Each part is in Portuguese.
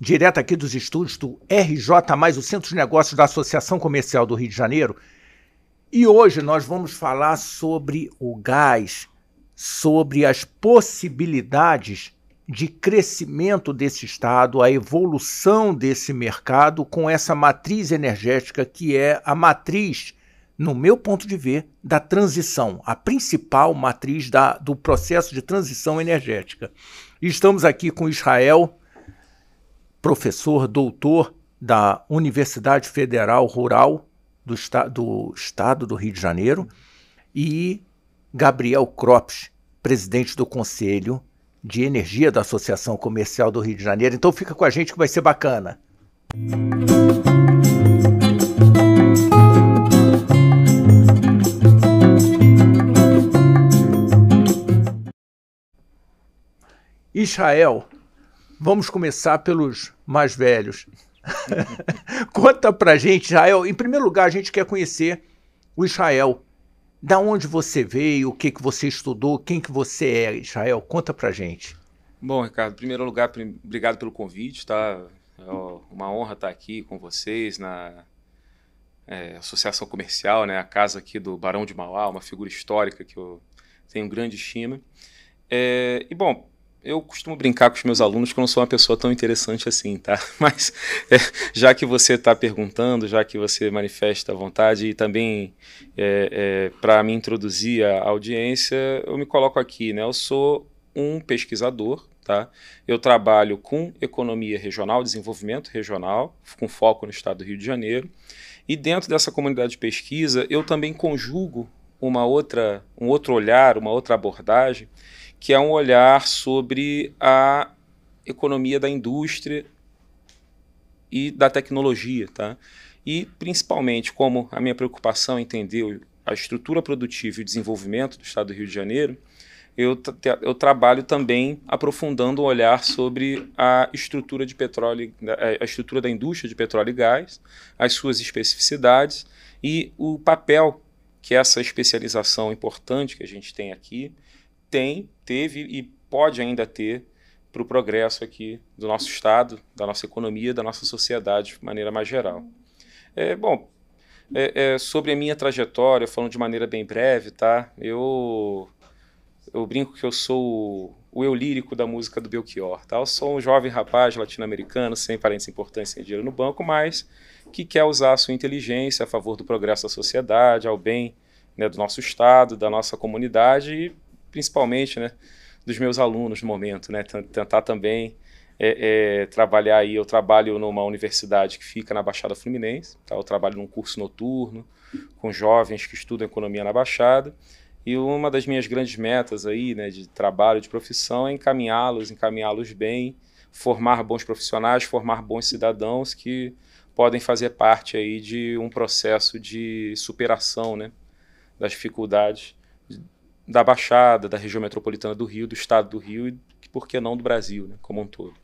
direto aqui dos estúdios do RJ, mais o Centro de Negócios da Associação Comercial do Rio de Janeiro. E hoje nós vamos falar sobre o gás, sobre as possibilidades de crescimento desse estado, a evolução desse mercado com essa matriz energética que é a matriz, no meu ponto de ver, da transição, a principal matriz da, do processo de transição energética. estamos aqui com Israel professor doutor da Universidade Federal Rural do, esta do Estado do Rio de Janeiro, e Gabriel Crops, presidente do Conselho de Energia da Associação Comercial do Rio de Janeiro. Então fica com a gente que vai ser bacana. Israel, Vamos começar pelos mais velhos. Conta pra gente, Israel. Em primeiro lugar, a gente quer conhecer o Israel. Da onde você veio, o que, que você estudou, quem que você é, Israel? Conta pra gente. Bom, Ricardo, em primeiro lugar, obrigado pelo convite, tá? É uma honra estar aqui com vocês na é, Associação Comercial, né? A casa aqui do Barão de Mauá, uma figura histórica que eu tenho grande estima. É, e, bom, eu costumo brincar com os meus alunos que eu não sou uma pessoa tão interessante assim, tá? Mas é, já que você está perguntando, já que você manifesta a vontade e também é, é, para me introduzir à audiência, eu me coloco aqui, né? Eu sou um pesquisador, tá? Eu trabalho com economia regional, desenvolvimento regional, com foco no estado do Rio de Janeiro. E dentro dessa comunidade de pesquisa, eu também conjugo uma outra, um outro olhar, uma outra abordagem, que é um olhar sobre a economia da indústria e da tecnologia, tá? E principalmente como a minha preocupação é entender a estrutura produtiva e o desenvolvimento do Estado do Rio de Janeiro, eu, eu trabalho também aprofundando o um olhar sobre a estrutura de petróleo, é, a estrutura da indústria de petróleo e gás, as suas especificidades e o papel que essa especialização importante que a gente tem aqui tem, teve e pode ainda ter para o progresso aqui do nosso Estado, da nossa economia, da nossa sociedade de maneira mais geral. É, bom, é, é, sobre a minha trajetória, falando de maneira bem breve, tá? Eu, eu brinco que eu sou o, o eu lírico da música do Belchior, tá? Eu sou um jovem rapaz latino-americano, sem parentes importantes, sem dinheiro no banco, mas que quer usar a sua inteligência a favor do progresso da sociedade, ao bem né, do nosso Estado, da nossa comunidade e principalmente, né, dos meus alunos no momento, né, tentar também é, é, trabalhar aí, eu trabalho numa universidade que fica na Baixada Fluminense, tá? eu trabalho num curso noturno com jovens que estudam economia na Baixada, e uma das minhas grandes metas aí, né, de trabalho, de profissão, é encaminhá-los, encaminhá-los bem, formar bons profissionais, formar bons cidadãos que podem fazer parte aí de um processo de superação, né, das dificuldades da Baixada, da região metropolitana do Rio, do estado do Rio e, por que não, do Brasil né, como um todo.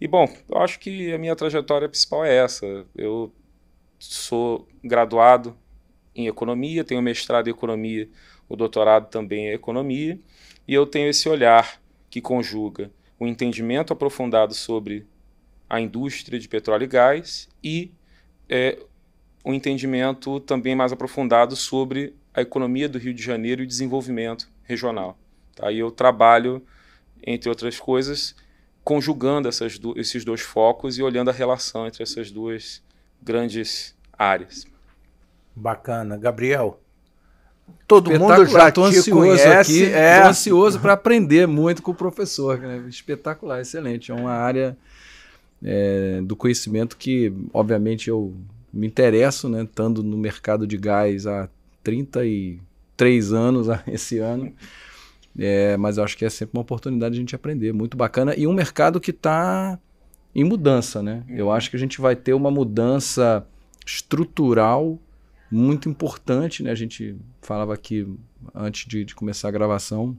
E, bom, eu acho que a minha trajetória principal é essa. Eu sou graduado em economia, tenho mestrado em economia, o doutorado também é economia, e eu tenho esse olhar que conjuga o entendimento aprofundado sobre a indústria de petróleo e gás e é, um entendimento também mais aprofundado sobre a economia do Rio de Janeiro e o desenvolvimento regional. Tá? E eu trabalho, entre outras coisas, conjugando essas do, esses dois focos e olhando a relação entre essas duas grandes áreas. Bacana. Gabriel? Todo mundo já tô te conhece. Aqui, é. Tô ansioso para aprender muito com o professor. Né? Espetacular, excelente. É uma área é, do conhecimento que, obviamente, eu me interesso, né? Estando no mercado de gás há 33 anos esse ano. É, mas eu acho que é sempre uma oportunidade de a gente aprender, muito bacana. E um mercado que está em mudança, né? Eu uhum. acho que a gente vai ter uma mudança estrutural muito importante, né? A gente falava aqui antes de, de começar a gravação.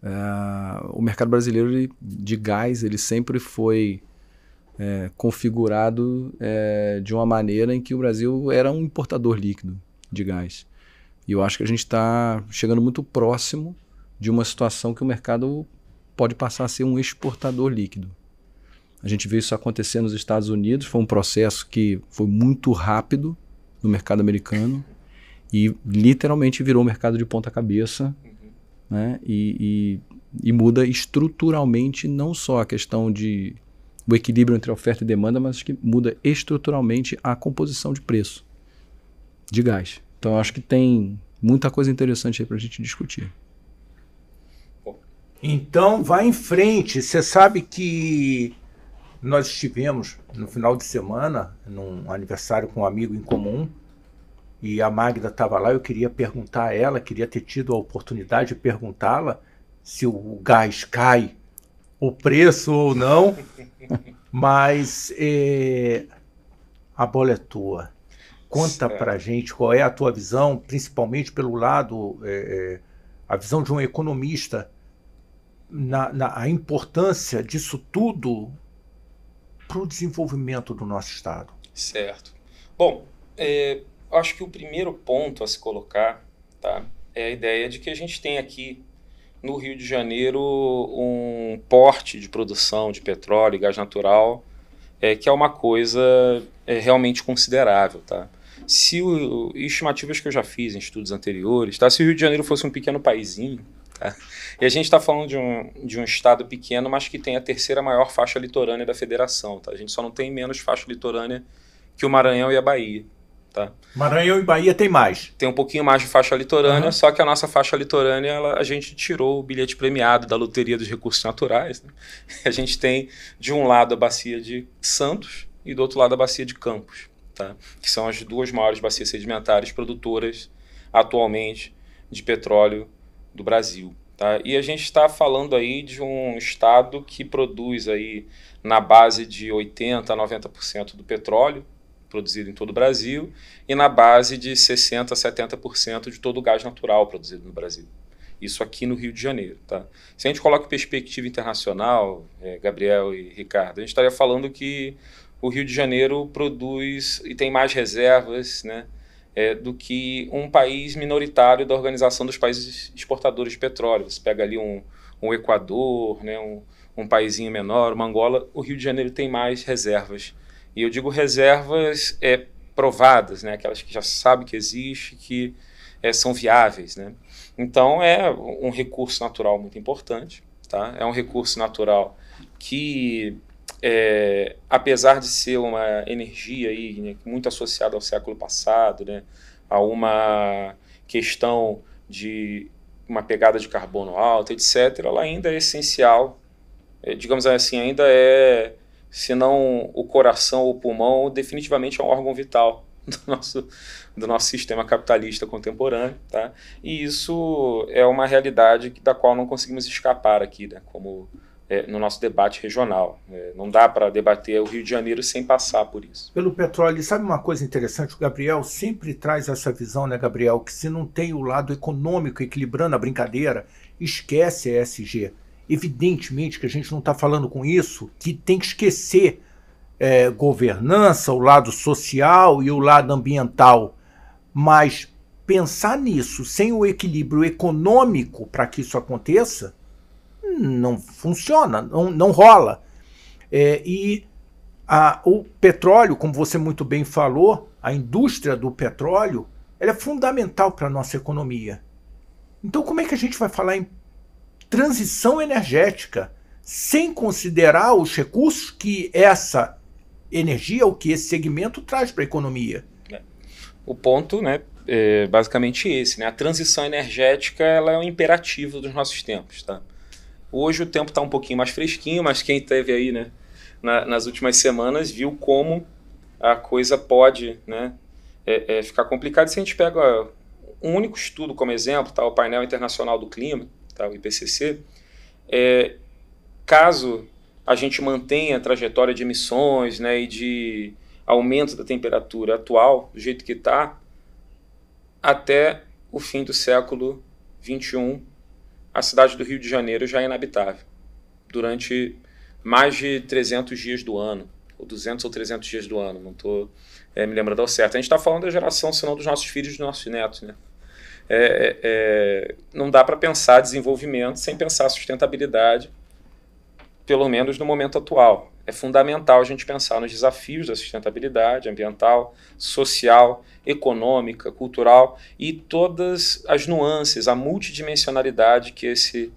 É, o mercado brasileiro ele, de gás ele sempre foi é, configurado é, de uma maneira em que o Brasil era um importador líquido de gás. E eu acho que a gente está chegando muito próximo de uma situação que o mercado pode passar a ser um exportador líquido. A gente viu isso acontecer nos Estados Unidos, foi um processo que foi muito rápido no mercado americano e literalmente virou um mercado de ponta cabeça uhum. né? E, e, e, muda estruturalmente não só a questão de o equilíbrio entre oferta e demanda, mas que muda estruturalmente a composição de preço de gás. Então, eu acho que tem muita coisa interessante aí para a gente discutir. Então, vá em frente. Você sabe que nós estivemos no final de semana num aniversário com um amigo em comum e a Magda estava lá. Eu queria perguntar a ela, queria ter tido a oportunidade de perguntá-la se o gás cai, o preço ou não. Mas é, a bola é tua. Conta para para gente qual é a tua visão, principalmente pelo lado, é, é, a visão de um economista, na, na a importância disso tudo para o desenvolvimento do nosso Estado. Certo. Bom, é, acho que o primeiro ponto a se colocar tá, é a ideia de que a gente tem aqui no Rio de Janeiro um porte de produção de petróleo e gás natural é, que é uma coisa é, realmente considerável. Tá? se o, estimativas que eu já fiz em estudos anteriores, tá? se o Rio de Janeiro fosse um pequeno paizinho, tá? e a gente está falando de um, de um estado pequeno, mas que tem a terceira maior faixa litorânea da federação. Tá? A gente só não tem menos faixa litorânea que o Maranhão e a Bahia. Tá? Maranhão e Bahia tem mais. Tem um pouquinho mais de faixa litorânea, uhum. só que a nossa faixa litorânea ela, a gente tirou o bilhete premiado da Loteria dos Recursos Naturais. Né? A gente tem de um lado a bacia de Santos e do outro lado a bacia de Campos tá? que são as duas maiores bacias sedimentares produtoras atualmente de petróleo do Brasil. Tá? E a gente está falando aí de um estado que produz aí na base de 80% a 90% do petróleo produzido em todo o Brasil e na base de 60% a 70% de todo o gás natural produzido no Brasil. Isso aqui no Rio de Janeiro. Tá? Se a gente coloca perspectiva internacional, é, Gabriel e Ricardo, a gente estaria falando que o Rio de Janeiro produz e tem mais reservas né, é, do que um país minoritário da Organização dos Países Exportadores de Petróleo. Você pega ali um, um Equador, né, um, um paísinho menor, uma Angola, o Rio de Janeiro tem mais reservas. E eu digo reservas é, provadas, né, aquelas que já sabe que existe, que é, são viáveis. Né? Então é um recurso natural muito importante. Tá? É um recurso natural que é, apesar de ser uma energia aí, né, muito associada ao século passado, né, a uma questão de uma pegada de carbono alta, etc., ela ainda é essencial, é, digamos assim, ainda é, se não o coração ou o pulmão, definitivamente é um órgão vital do nosso, do nosso sistema capitalista contemporâneo, tá? E isso é uma realidade da qual não conseguimos escapar aqui, né, como é, no nosso debate regional. É, não dá para debater o Rio de Janeiro sem passar por isso. Pelo petróleo, sabe uma coisa interessante? O Gabriel sempre traz essa visão, né, Gabriel, que se não tem o lado econômico equilibrando a brincadeira, esquece a ESG. Evidentemente que a gente não está falando com isso, que tem que esquecer é, governança, o lado social e o lado ambiental. Mas pensar nisso sem o equilíbrio econômico para que isso aconteça, não funciona, não, não rola. É, e a, o petróleo, como você muito bem falou, a indústria do petróleo, ela é fundamental para a nossa economia. Então, como é que a gente vai falar em transição energética sem considerar os recursos que essa energia ou que esse segmento traz para a economia? É. O ponto, né, é basicamente esse, né? A transição energética ela é um imperativo dos nossos tempos, tá? Hoje o tempo está um pouquinho mais fresquinho, mas quem teve aí, né, na, nas últimas semanas viu como a coisa pode, né, é, é, ficar complicada. Se a gente pega um único estudo como exemplo, tá, o painel internacional do clima, tá, o IPCC, é, caso a gente mantenha a trajetória de emissões, né, e de aumento da temperatura atual, do jeito que está, até o fim do século 21 a cidade do Rio de Janeiro já é inabitável durante mais de 300 dias do ano, ou 200 ou 300 dias do ano, não estou é, me lembrando ao certo. A gente está falando da geração, senão dos nossos filhos e dos nossos netos, né? É, é, é não dá para pensar desenvolvimento sem pensar sustentabilidade, pelo menos no momento atual é fundamental a gente pensar nos desafios da sustentabilidade ambiental, social, econômica, cultural e todas as nuances, a multidimensionalidade que esse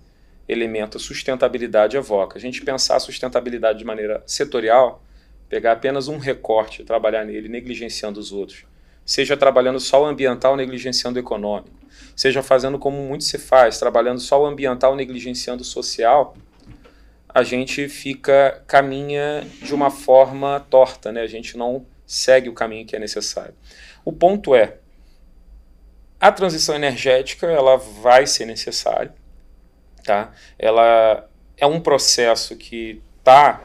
elemento sustentabilidade evoca. A gente pensar a sustentabilidade de maneira setorial, pegar apenas um recorte, trabalhar nele, negligenciando os outros, seja trabalhando só o ambiental, negligenciando o econômico, seja fazendo como muito se faz, trabalhando só o ambiental, negligenciando o social, a gente fica caminha de uma forma torta, né? A gente não segue o caminho que é necessário. O ponto é a transição energética ela vai ser necessária, tá? Ela é um processo que está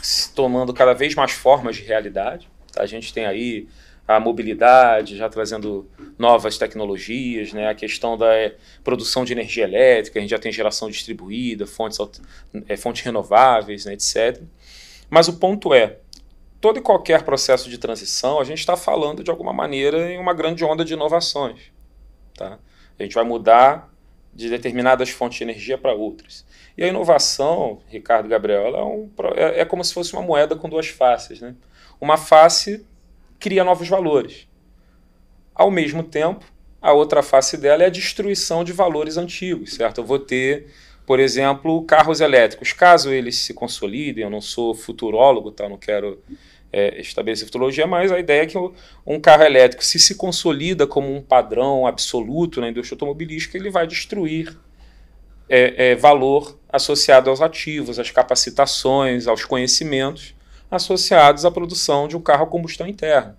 se tomando cada vez mais formas de realidade. Tá? A gente tem aí a mobilidade, já trazendo novas tecnologias, né? a questão da é, produção de energia elétrica, a gente já tem geração distribuída, fontes, é, fontes renováveis, né, etc. Mas o ponto é, todo e qualquer processo de transição, a gente está falando de alguma maneira em uma grande onda de inovações. Tá? A gente vai mudar de determinadas fontes de energia para outras. E a inovação, Ricardo Gabriel, é, um, é, é, como se fosse uma moeda com duas faces. Né? Uma face cria novos valores. Ao mesmo tempo, a outra face dela é a destruição de valores antigos, certo? Eu vou ter, por exemplo, carros elétricos. Caso eles se consolidem, eu não sou futurólogo, tá? não quero é, estabelecer futurologia, mas a ideia é que um carro elétrico, se se consolida como um padrão absoluto na indústria automobilística, ele vai destruir é, é, valor associado aos ativos, às capacitações, aos conhecimentos associados à produção de um carro a combustão interna.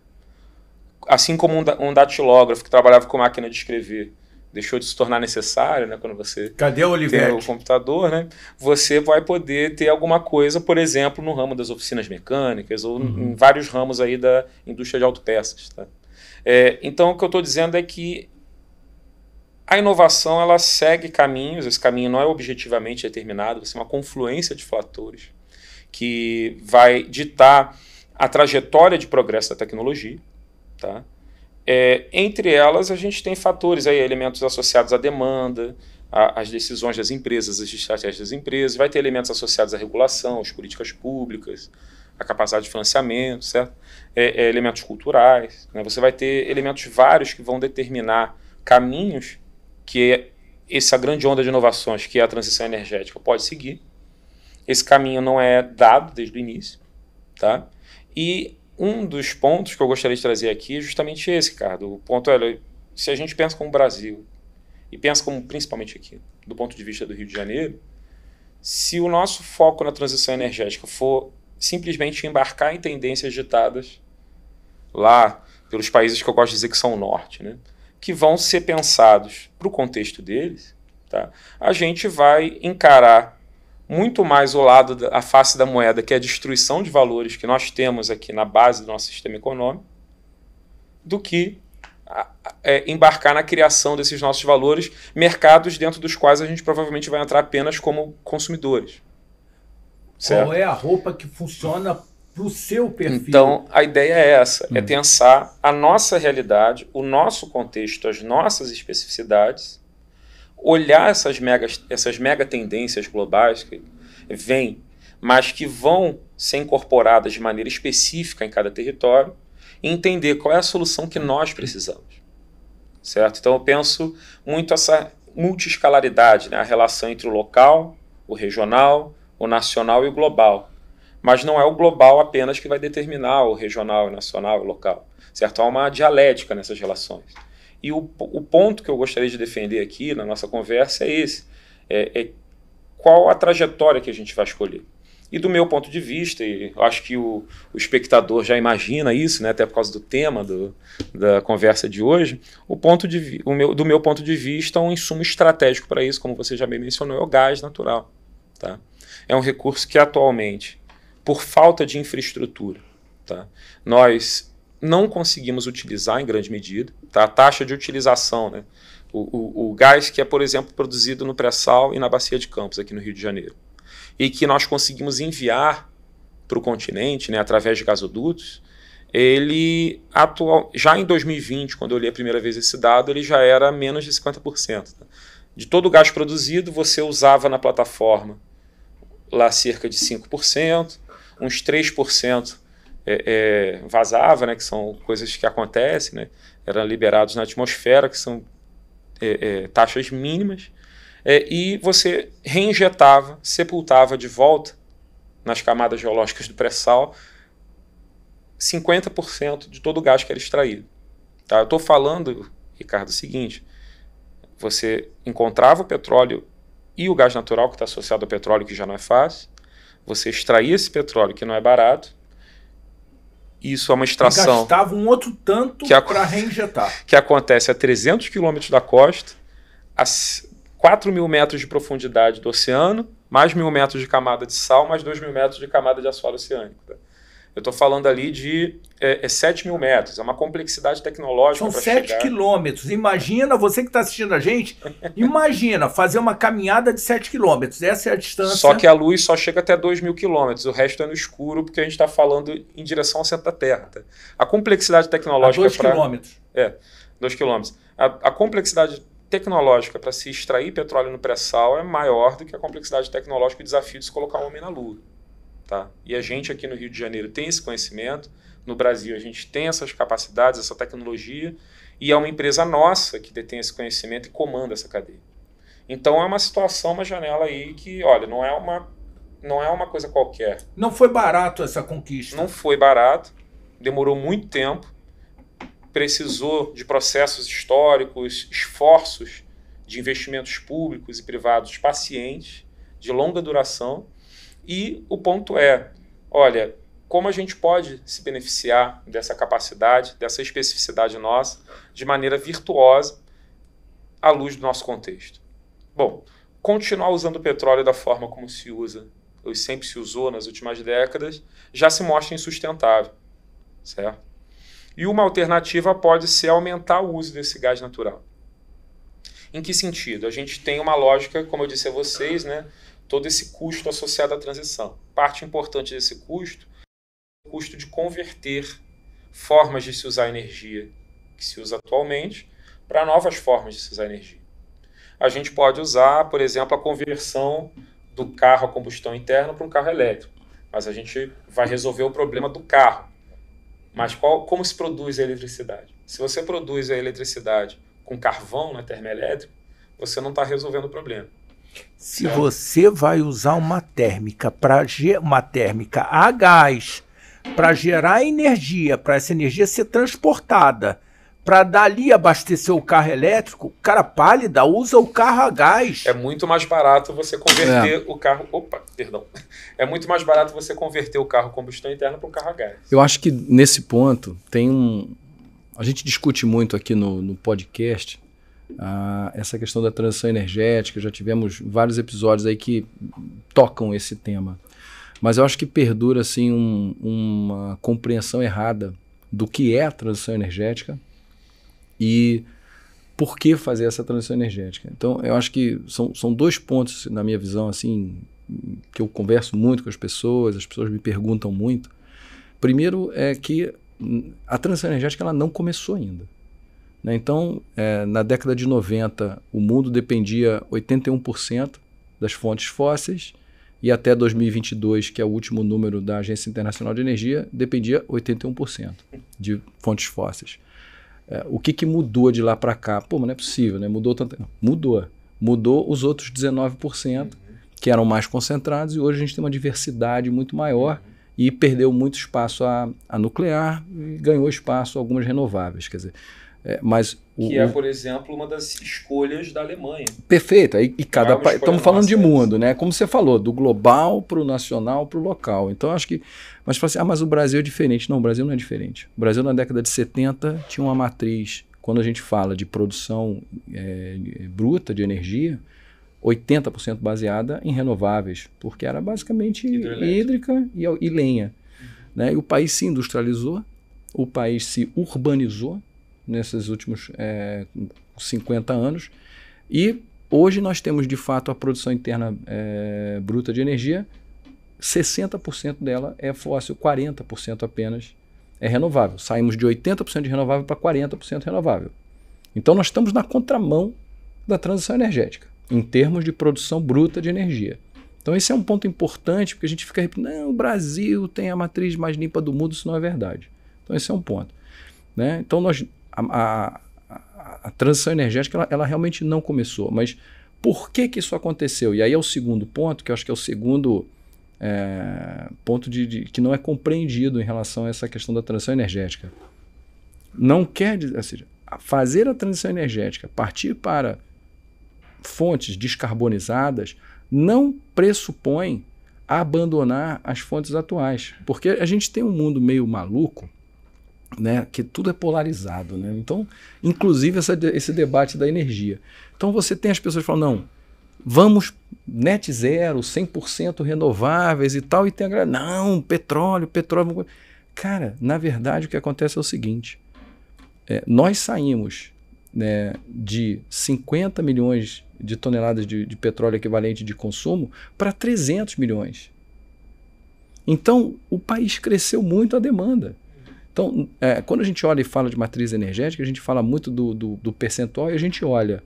Assim como um datilógrafo que trabalhava com máquina de escrever deixou de se tornar necessário, né? Quando você Cadê o tem o computador, né? Você vai poder ter alguma coisa, por exemplo, no ramo das oficinas mecânicas ou uhum. em vários ramos aí da indústria de autopeças, tá? É, então, o que eu estou dizendo é que a inovação ela segue caminhos, esse caminho não é objetivamente determinado, vai ser uma confluência de fatores que vai ditar a trajetória de progresso da tecnologia. Tá? É, entre elas, a gente tem fatores, aí, elementos associados à demanda, às decisões das empresas, às estratégias das empresas, vai ter elementos associados à regulação, às políticas públicas, à capacidade de financiamento, certo? É, é, elementos culturais. Né? Você vai ter elementos vários que vão determinar caminhos que essa grande onda de inovações, que é a transição energética, pode seguir. Esse caminho não é dado desde o início, tá? E um dos pontos que eu gostaria de trazer aqui é justamente esse, cara. O ponto é, se a gente pensa como Brasil e pensa como principalmente aqui, do ponto de vista do Rio de Janeiro, se o nosso foco na transição energética for simplesmente embarcar em tendências ditadas lá pelos países que eu gosto de dizer que são o norte, né? que vão ser pensados para o contexto deles, tá? a gente vai encarar muito mais o lado, da, a face da moeda, que é a destruição de valores que nós temos aqui na base do nosso sistema econômico, do que é, embarcar na criação desses nossos valores, mercados dentro dos quais a gente provavelmente vai entrar apenas como consumidores. Certo? Qual é a roupa que funciona para o seu perfil? Então, a ideia é essa: é hum. é pensar a nossa realidade, o nosso contexto, as nossas especificidades olhar essas mega, essas mega tendências globais que vêm, mas que vão ser incorporadas de maneira específica em cada território e entender qual é a solução que nós precisamos. Certo? Então eu penso muito essa multiescalaridade, né? a relação entre o local, o regional, o nacional e o global. Mas não é o global apenas que vai determinar o regional, o nacional, o local. Certo? Há uma dialética nessas relações. E o, o ponto que eu gostaria de defender aqui na nossa conversa é esse: é, é qual a trajetória que a gente vai escolher. E do meu ponto de vista, e acho que o, o, espectador já imagina isso, né, até por causa do tema do, da conversa de hoje, o ponto de, o meu, do meu ponto de vista, um insumo estratégico para isso, como você já me mencionou, é o gás natural. Tá? É um recurso que atualmente, por falta de infraestrutura, tá? nós não conseguimos utilizar em grande medida. Tá? A taxa de utilização, né? O, o, o gás que é, por exemplo, produzido no pré-sal e na bacia de Campos, aqui no Rio de Janeiro, e que nós conseguimos enviar para o continente, né, através de gasodutos, ele atual, já em 2020, quando eu li a primeira vez esse dado, ele já era menos de 50%. Tá? De todo o gás produzido, você usava na plataforma lá cerca de 5%, uns 3% é, é, vazava, né, que são coisas que acontecem, né, eram liberados na atmosfera, que são é, é taxas mínimas, é, e você reinjetava, sepultava de volta nas camadas geológicas do pré-sal 50% de todo o gás que era extraído. Tá? Eu estou falando, Ricardo, o seguinte: você encontrava o petróleo e o gás natural que está associado ao petróleo, que já não é fácil, você extraía esse petróleo, que não é barato, isso é uma extração. E gastava um outro tanto para reinjetar. Que acontece a 300 quilômetros da costa, a 4 mil metros de profundidade do oceano, mais mil metros de camada de sal, mais 2 mil metros de camada de assoalho oceânico. Tá? Eu estou falando ali de é, é 7 mil metros, é uma complexidade tecnológica. São 7 chegar. quilômetros. Imagina, você que está assistindo a gente, imagina fazer uma caminhada de 7 quilômetros. Essa é a distância. Só que a luz só chega até 2 mil quilômetros, o resto é no escuro, porque a gente está falando em direção ao centro da Terra. Tá? A complexidade tecnológica. 2 quilômetros. É, 2 quilômetros. A, a complexidade tecnológica para se extrair petróleo no pré-sal é maior do que a complexidade tecnológica e o desafio de se colocar o homem na Lua. Tá? E a gente aqui no Rio de Janeiro tem esse conhecimento, no Brasil a gente tem essas capacidades, essa tecnologia, e é uma empresa nossa que detém esse conhecimento e comanda essa cadeia. Então é uma situação, uma janela aí que, olha, não é uma, não é uma coisa qualquer. Não foi barato essa conquista. Não foi barato, demorou muito tempo, precisou de processos históricos, esforços de investimentos públicos e privados pacientes, de longa duração e o ponto é, olha, como a gente pode se beneficiar dessa capacidade, dessa especificidade nossa, de maneira virtuosa, à luz do nosso contexto. Bom, continuar usando o petróleo da forma como se usa, ou sempre se usou nas últimas décadas, já se mostra insustentável, certo? E uma alternativa pode ser aumentar o uso desse gás natural. Em que sentido? A gente tem uma lógica, como eu disse a vocês, né, todo esse custo associado à transição. Parte importante desse custo é o custo de converter formas de se usar energia que se usa atualmente para novas formas de se usar energia. A gente pode usar, por exemplo, a conversão do carro a combustão interna para um carro elétrico, mas a gente vai resolver o problema do carro. Mas qual, como se produz a eletricidade? Se você produz a eletricidade com carvão na né, termoelétrica, você não está resolvendo o problema se você vai usar uma térmica para uma térmica a gás para gerar energia, para essa energia ser transportada, para dali abastecer o carro elétrico, cara pálida, usa o carro a gás. É muito mais barato você converter é. o carro. Opa, perdão. É muito mais barato você converter o carro combustão interna para o carro a gás. Eu acho que nesse ponto tem um. A gente discute muito aqui no, no podcast ah, essa questão da transição energética, já tivemos vários episódios aí que tocam esse tema. Mas eu acho que perdura assim, um, uma compreensão errada do que é a transição energética e por que fazer essa transição energética. Então, eu acho que são, são dois pontos, na minha visão, assim, que eu converso muito com as pessoas, as pessoas me perguntam muito. Primeiro é que a transição energética ela não começou ainda. Né? Então, é, na década de 90, o mundo dependia 81% das fontes fósseis e até 2022, que é o último número da Agência Internacional de Energia, dependia 81% de fontes fósseis. É, o que, que mudou de lá para cá? Pô, mas não é possível, né? Mudou tanto. Mudou. Mudou os outros 19%, que eram mais concentrados, e hoje a gente tem uma diversidade muito maior e perdeu muito espaço a, a nuclear e ganhou espaço a algumas renováveis. Quer dizer, é, mas o, que é, por exemplo, uma das escolhas da Alemanha. Perfeito. E, e cada é Estamos falando de é mundo, né? Como você falou, do global para o nacional para o local. Então, acho que. Mas fala assim, ah, mas o Brasil é diferente. Não, o Brasil não é diferente. O Brasil, na década de 70, tinha uma matriz. Quando a gente fala de produção é, bruta de energia, 80% baseada em renováveis, porque era basicamente hídrica e, e lenha. Uhum. Né? E o país se industrializou, o país se urbanizou nesses últimos é, 50 anos. E hoje nós temos de fato a produção interna é, bruta de energia, 60% dela é fóssil, 40% apenas é renovável. Saímos de 80% de renovável para 40% renovável. Então nós estamos na contramão da transição energética, em termos de produção bruta de energia. Então esse é um ponto importante, porque a gente fica repetindo, não, o Brasil tem a matriz mais limpa do mundo, isso não é verdade. Então esse é um ponto. Né? Então nós a, a, a transição energética ela, ela, realmente não começou. Mas por que, que isso aconteceu? E aí é o segundo ponto, que eu acho que é o segundo é, ponto de, de, que não é compreendido em relação a essa questão da transição energética. Não quer dizer, ou seja, fazer a transição energética, partir para fontes descarbonizadas, não pressupõe abandonar as fontes atuais. Porque a gente tem um mundo meio maluco né? Que tudo é polarizado, né? Então, inclusive essa, esse debate da energia. Então você tem as pessoas falando, não, vamos net zero, 100% renováveis e tal, e tem a galera, não, petróleo, petróleo. Cara, na verdade o que acontece é o seguinte, é, nós saímos né, de 50 milhões de toneladas de, de petróleo equivalente de consumo para 300 milhões. Então, o país cresceu muito a demanda. Então, é, quando a gente olha e fala de matriz energética, a gente fala muito do, do, do, percentual e a gente olha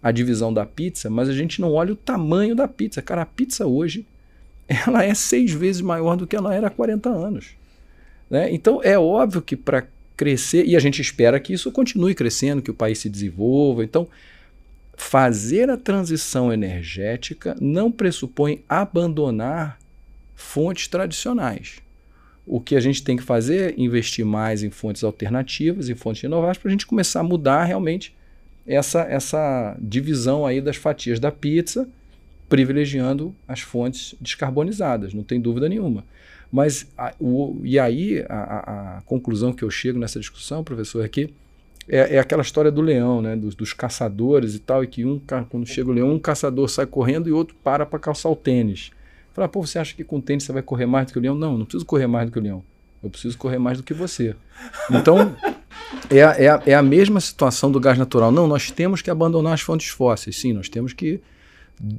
a divisão da pizza, mas a gente não olha o tamanho da pizza. Cara, a pizza hoje ela é seis vezes maior do que ela era há 40 anos. Né? Então, é óbvio que para crescer, e a gente espera que isso continue crescendo, que o país se desenvolva. Então, fazer a transição energética não pressupõe abandonar fontes tradicionais. O que a gente tem que fazer é investir mais em fontes alternativas, em fontes renováveis, para a gente começar a mudar realmente essa, essa divisão aí das fatias da pizza, privilegiando as fontes descarbonizadas, não tem dúvida nenhuma. Mas, a, o, e aí, a, a, conclusão que eu chego nessa discussão, professor, é que é, é aquela história do leão, né? Dos, dos, caçadores e tal, e que um, quando chega o leão, um caçador sai correndo e outro para para calçar o tênis. Falar, pô, você acha que com tênis você vai correr mais do que o leão? Não, não preciso correr mais do que o leão. Eu preciso correr mais do que você. Então, é, é, é a mesma situação do gás natural. Não, nós temos que abandonar as fontes fósseis. Sim, nós temos que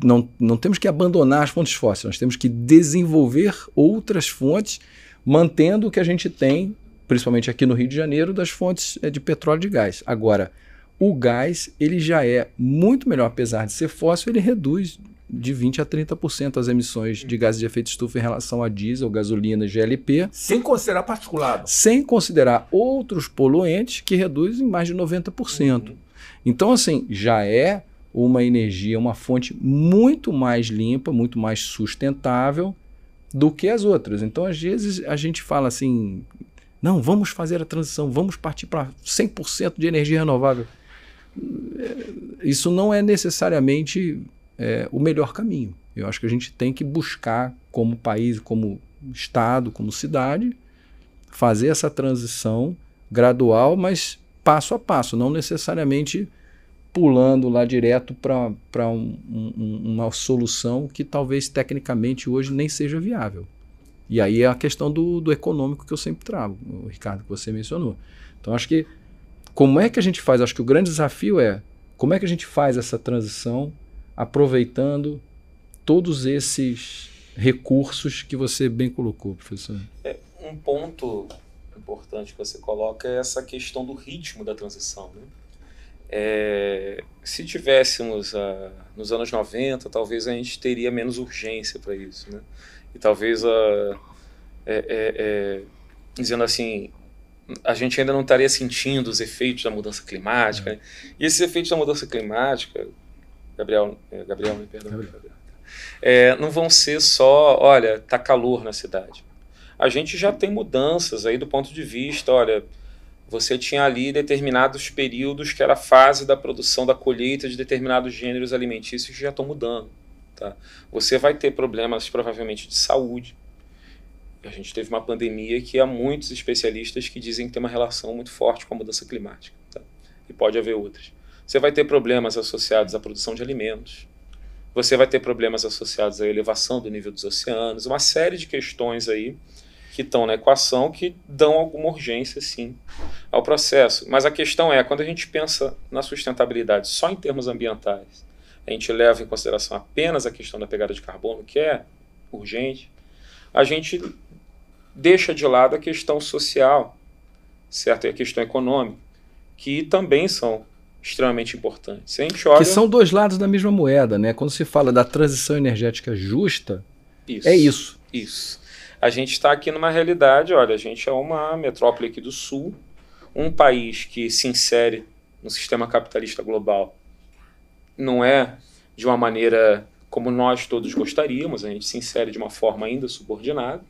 não, não temos que abandonar as fontes fósseis, nós temos que desenvolver outras fontes, mantendo o que a gente tem, principalmente aqui no Rio de Janeiro, das fontes é, de petróleo e de gás. Agora, o gás ele já é muito melhor, apesar de ser fóssil, ele reduz de 20 a 30% as emissões de uhum. gases de efeito estufa em relação a diesel, gasolina e GLP. Sem considerar particulado. Sem considerar outros poluentes que reduzem mais de 90%. Uhum. Então, assim, já é uma energia, uma fonte muito mais limpa, muito mais sustentável do que as outras. Então, às vezes, a gente fala assim: não, vamos fazer a transição, vamos partir para 100% de energia renovável. É, isso não é necessariamente é, o melhor caminho. Eu acho que a gente tem que buscar, como país, como estado, como cidade, fazer essa transição gradual, mas passo a passo, não necessariamente pulando lá direto para um, um, uma solução que talvez tecnicamente hoje nem seja viável. E aí é a questão do, do econômico que eu sempre trago, Ricardo, que você mencionou. Então acho que como é que a gente faz? Acho que o grande desafio é como é que a gente faz essa transição aproveitando todos esses recursos que você bem colocou, professor. É, um ponto importante que você coloca é essa questão do ritmo da transição. Né? É, se tivéssemos a, ah, nos anos 90, talvez a gente teria menos urgência para isso. Né? E talvez, a, ah, é, é, é, dizendo assim, a gente ainda não estaria sentindo os efeitos da mudança climática. Né? E esses efeitos da mudança climática, é, Gabriel, Gabriel, me perdoa. Gabriel. É, não vão ser só, olha, tá calor na cidade. A gente já tem mudanças aí do ponto de vista, olha, você tinha ali determinados períodos que era a fase da produção da colheita de determinados gêneros alimentícios que já estão mudando. Tá? Você vai ter problemas provavelmente de saúde. A gente teve uma pandemia que há muitos especialistas que dizem que tem uma relação muito forte com a mudança climática. Tá? E pode haver outras. Você vai ter problemas associados à produção de alimentos, você vai ter problemas associados à elevação do nível dos oceanos, uma série de questões aí que estão na equação que dão alguma urgência, sim, ao processo. Mas a questão é, quando a gente pensa na sustentabilidade só em termos ambientais, a gente leva em consideração apenas a questão da pegada de carbono, que é urgente, a gente deixa de lado a questão social, certo? E a questão econômica, que também são extremamente importante. a gente olha... Que são dois lados da mesma moeda, né? Quando se fala da transição energética justa, isso, é isso. Isso. A gente está aqui numa realidade, olha, a gente é uma metrópole aqui do Sul, um país que se insere no sistema capitalista global não é de uma maneira como nós todos gostaríamos, a gente se insere de uma forma ainda subordinada,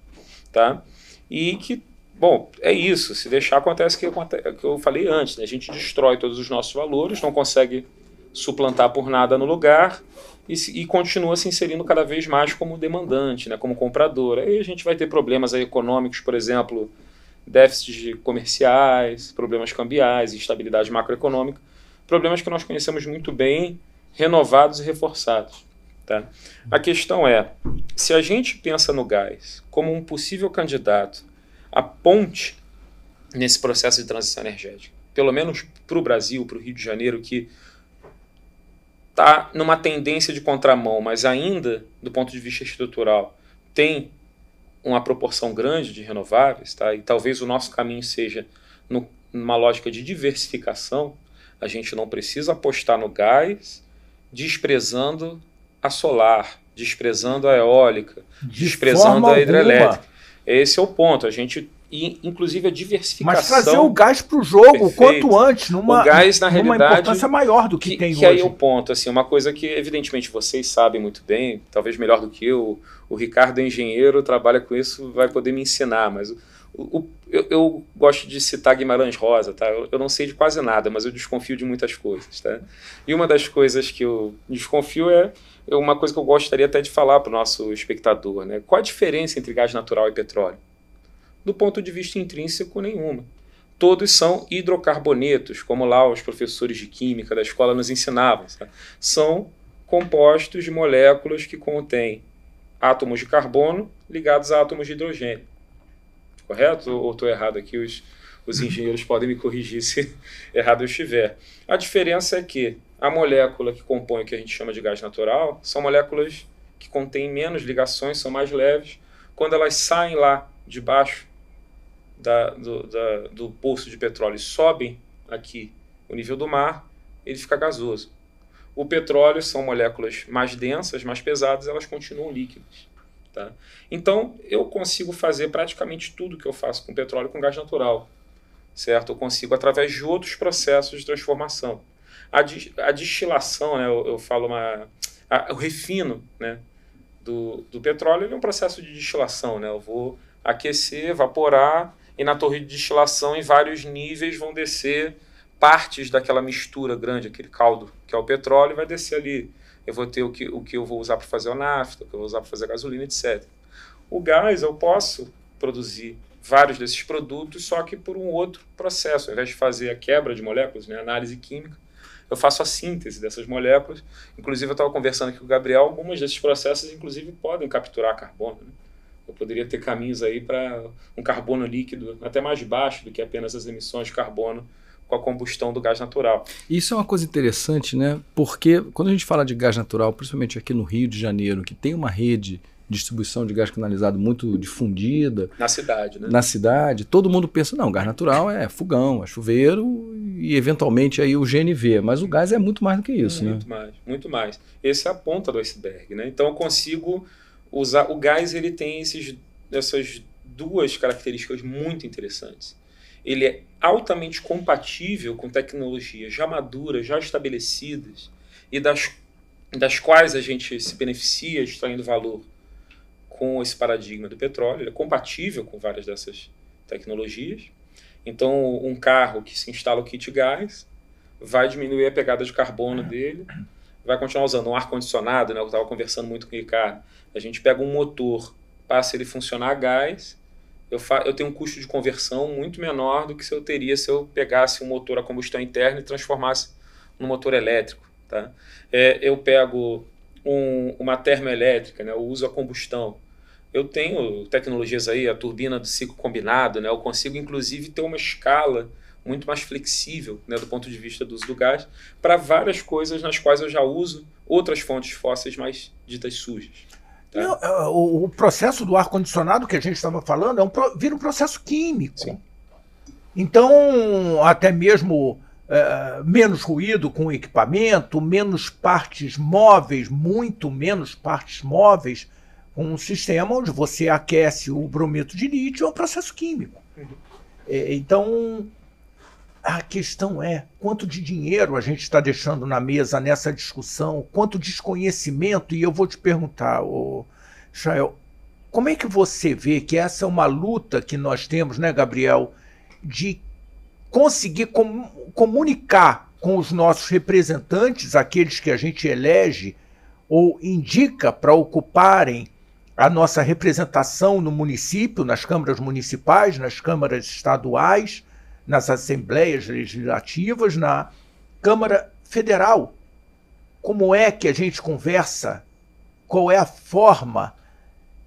tá? E que Bom, é isso. Se deixar, acontece o que, que eu falei antes. Né? A gente destrói todos os nossos valores, não consegue suplantar por nada no lugar e, e, continua se inserindo cada vez mais como demandante, né? como comprador. Aí a gente vai ter problemas econômicos, por exemplo, déficits comerciais, problemas cambiais, instabilidade macroeconômica, problemas que nós conhecemos muito bem, renovados e reforçados. Tá? A questão é, se a gente pensa no gás como um possível candidato a ponte nesse processo de transição energética. Pelo menos para o Brasil, para o Rio de Janeiro, que está numa tendência de contramão, mas ainda, do ponto de vista estrutural, tem uma proporção grande de renováveis, tá? e talvez o nosso caminho seja no, numa lógica de diversificação. A gente não precisa apostar no gás, desprezando a solar, desprezando a eólica, de desprezando a hidrelétrica. Esse é o ponto. A gente, inclusive, a diversificação. Mas trazer o gás para o jogo perfeito. quanto antes, numa, o gás, na numa importância maior do que, que tem que hoje. Que aí é o ponto. Assim, uma coisa que, evidentemente, vocês sabem muito bem, talvez melhor do que eu. O Ricardo é engenheiro, trabalha com isso, vai poder me ensinar. Mas o, o, eu, eu, gosto de citar Guimarães Rosa, tá? Eu, eu, não sei de quase nada, mas eu desconfio de muitas coisas, tá? E uma das coisas que eu desconfio é uma coisa que eu gostaria até de falar para o nosso espectador, né? Qual a diferença entre gás natural e petróleo? Do ponto de vista intrínseco, nenhuma. Todos são hidrocarbonetos, como lá os professores de química da escola nos ensinavam. Sabe? São compostos de moléculas que contêm átomos de carbono ligados a átomos de hidrogênio. Correto? Ou estou errado aqui? Os, os engenheiros podem me corrigir se errado eu estiver. A diferença é que a molécula que compõe o que a gente chama de gás natural são moléculas que contêm menos ligações, são mais leves. Quando elas saem lá de baixo da, do, da, do poço de petróleo e sobem aqui o nível do mar, ele fica gasoso. O petróleo são moléculas mais densas, mais pesadas, elas continuam líquidas. Tá? Então, eu consigo fazer praticamente tudo que eu faço com petróleo com gás natural. Certo? Eu consigo através de outros processos de transformação a, di, a destilação, né, eu, eu falo uma, a, o refino né, do, do petróleo é um processo de destilação. Né, eu vou aquecer, evaporar e na torre de destilação, em vários níveis, vão descer partes daquela mistura grande, aquele caldo que é o petróleo, vai descer ali. Eu vou ter o que, o que eu vou usar para fazer o nafta, o que eu vou usar para fazer a gasolina, etc. O gás, eu posso produzir vários desses produtos, só que por um outro processo. Ao invés de fazer a quebra de moléculas, né, análise química, eu faço a síntese dessas moléculas. Inclusive, eu estava conversando aqui com o Gabriel, alguns desses processos, inclusive, podem capturar carbono. Né? Eu poderia ter caminhos aí para um carbono líquido até mais baixo do que apenas as emissões de carbono com a combustão do gás natural. Isso é uma coisa interessante, né? Porque quando a gente fala de gás natural, principalmente aqui no Rio de Janeiro, que tem uma rede distribuição de gás canalizado muito difundida. Na cidade, né? Na cidade. Todo mundo pensa, não, gás natural é fogão, é chuveiro e eventualmente aí o GNV, mas o gás é muito mais do que isso, muito né? Muito mais, muito mais. Esse é a ponta do iceberg, né? Então eu consigo usar o gás, ele tem esses, essas duas características muito interessantes. Ele é altamente compatível com tecnologias já maduras, já estabelecidas e das das quais a gente se beneficia extraindo valor com esse paradigma do petróleo, ele é compatível com várias dessas tecnologias. Então, um carro que se instala o kit gás vai diminuir a pegada de carbono é. dele, vai continuar usando um ar-condicionado, né? eu estava conversando muito com o Ricardo. A gente pega um motor, passa ele funcionar a gás, eu, fa eu tenho um custo de conversão muito menor do que se eu teria se eu pegasse um motor a combustão interna e transformasse no motor elétrico. Tá? É, eu pego um, uma termoelétrica, né? eu uso a combustão, eu tenho tecnologias aí, a turbina do ciclo combinado, né? Eu consigo, inclusive, ter uma escala muito mais flexível, né, do ponto de vista do uso do gás, para várias coisas nas quais eu já uso outras fontes fósseis mais ditas sujas. Tá? Não, é, o, o, processo do ar-condicionado que a gente estava falando é um, vira um processo químico. Sim. Então, até mesmo é, menos ruído com o equipamento, menos partes móveis, muito menos partes móveis, um sistema onde você aquece o brometo de lítio, é um processo químico. É, então, a questão é quanto de dinheiro a gente está deixando na mesa nessa discussão, quanto desconhecimento, e eu vou te perguntar, oh, Israel, como é que você vê que essa é uma luta que nós temos, né, Gabriel, de conseguir com, comunicar com os nossos representantes, aqueles que a gente elege ou indica para ocuparem a nossa representação no município, nas câmaras municipais, nas câmaras estaduais, nas assembleias legislativas, na Câmara Federal. Como é que a gente conversa? Qual é a forma?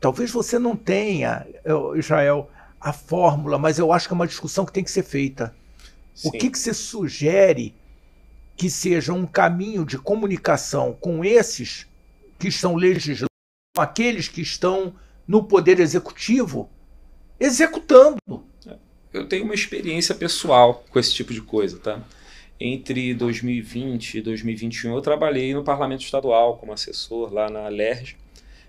Talvez você não tenha, eh, Israel, a fórmula, mas eu acho que é uma discussão que tem que ser feita. Sim. O que, que você sugere que seja um caminho de comunicação com esses que estão legislando? aqueles que estão no poder executivo executando. É. Eu tenho uma experiência pessoal com esse tipo de coisa, tá? Entre 2020 e 2021 eu trabalhei no parlamento estadual como assessor lá na LERJ.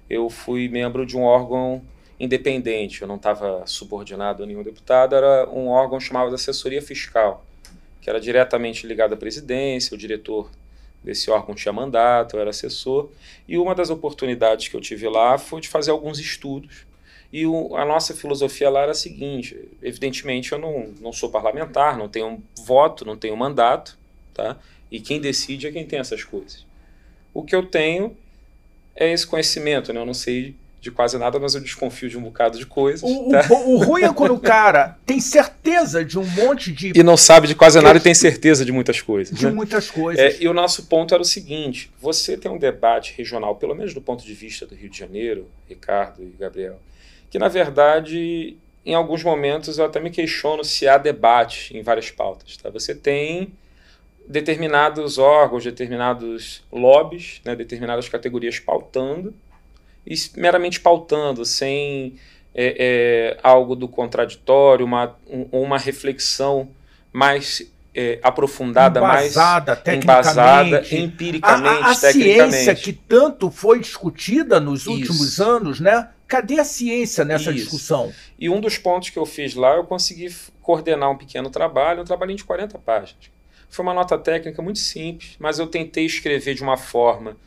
Eu fui membro de um órgão independente, eu não estava subordinado a nenhum deputado, era um órgão chamado de assessoria fiscal, que era diretamente ligado à presidência, o diretor desse órgão tinha mandato, eu era assessor, e uma das oportunidades que eu tive lá foi de fazer alguns estudos. E o, a nossa filosofia lá era a seguinte: evidentemente, eu não, não sou parlamentar, não tenho voto, não tenho mandato, tá? e quem decide é quem tem essas coisas. O que eu tenho é esse conhecimento, né? eu não sei de quase nada, mas eu desconfio de um bocado de coisas. O, tá? o, o ruim é quando o cara tem certeza de um monte de. E não sabe de quase nada e tem certeza de muitas coisas. De né? muitas é, coisas. É, e o nosso ponto era o seguinte: você tem um debate regional, pelo menos do ponto de vista do Rio de Janeiro, Ricardo e Gabriel, que na verdade. Em alguns momentos eu até me questiono se há debate em várias pautas. Tá? Você tem determinados órgãos, determinados lobbies, né, determinadas categorias pautando, meramente pautando, sem é, é, algo do contraditório, uma, um, uma reflexão mais é, aprofundada, embasada, mais tecnicamente, embasada, empiricamente, a, a, a ciência que tanto foi discutida nos últimos anos, né? Cadê a ciência nessa Isso. discussão? E um dos pontos que eu fiz lá, eu consegui coordenar um pequeno trabalho, um trabalhinho de 40 páginas. Foi uma nota técnica muito simples, mas eu tentei escrever de uma forma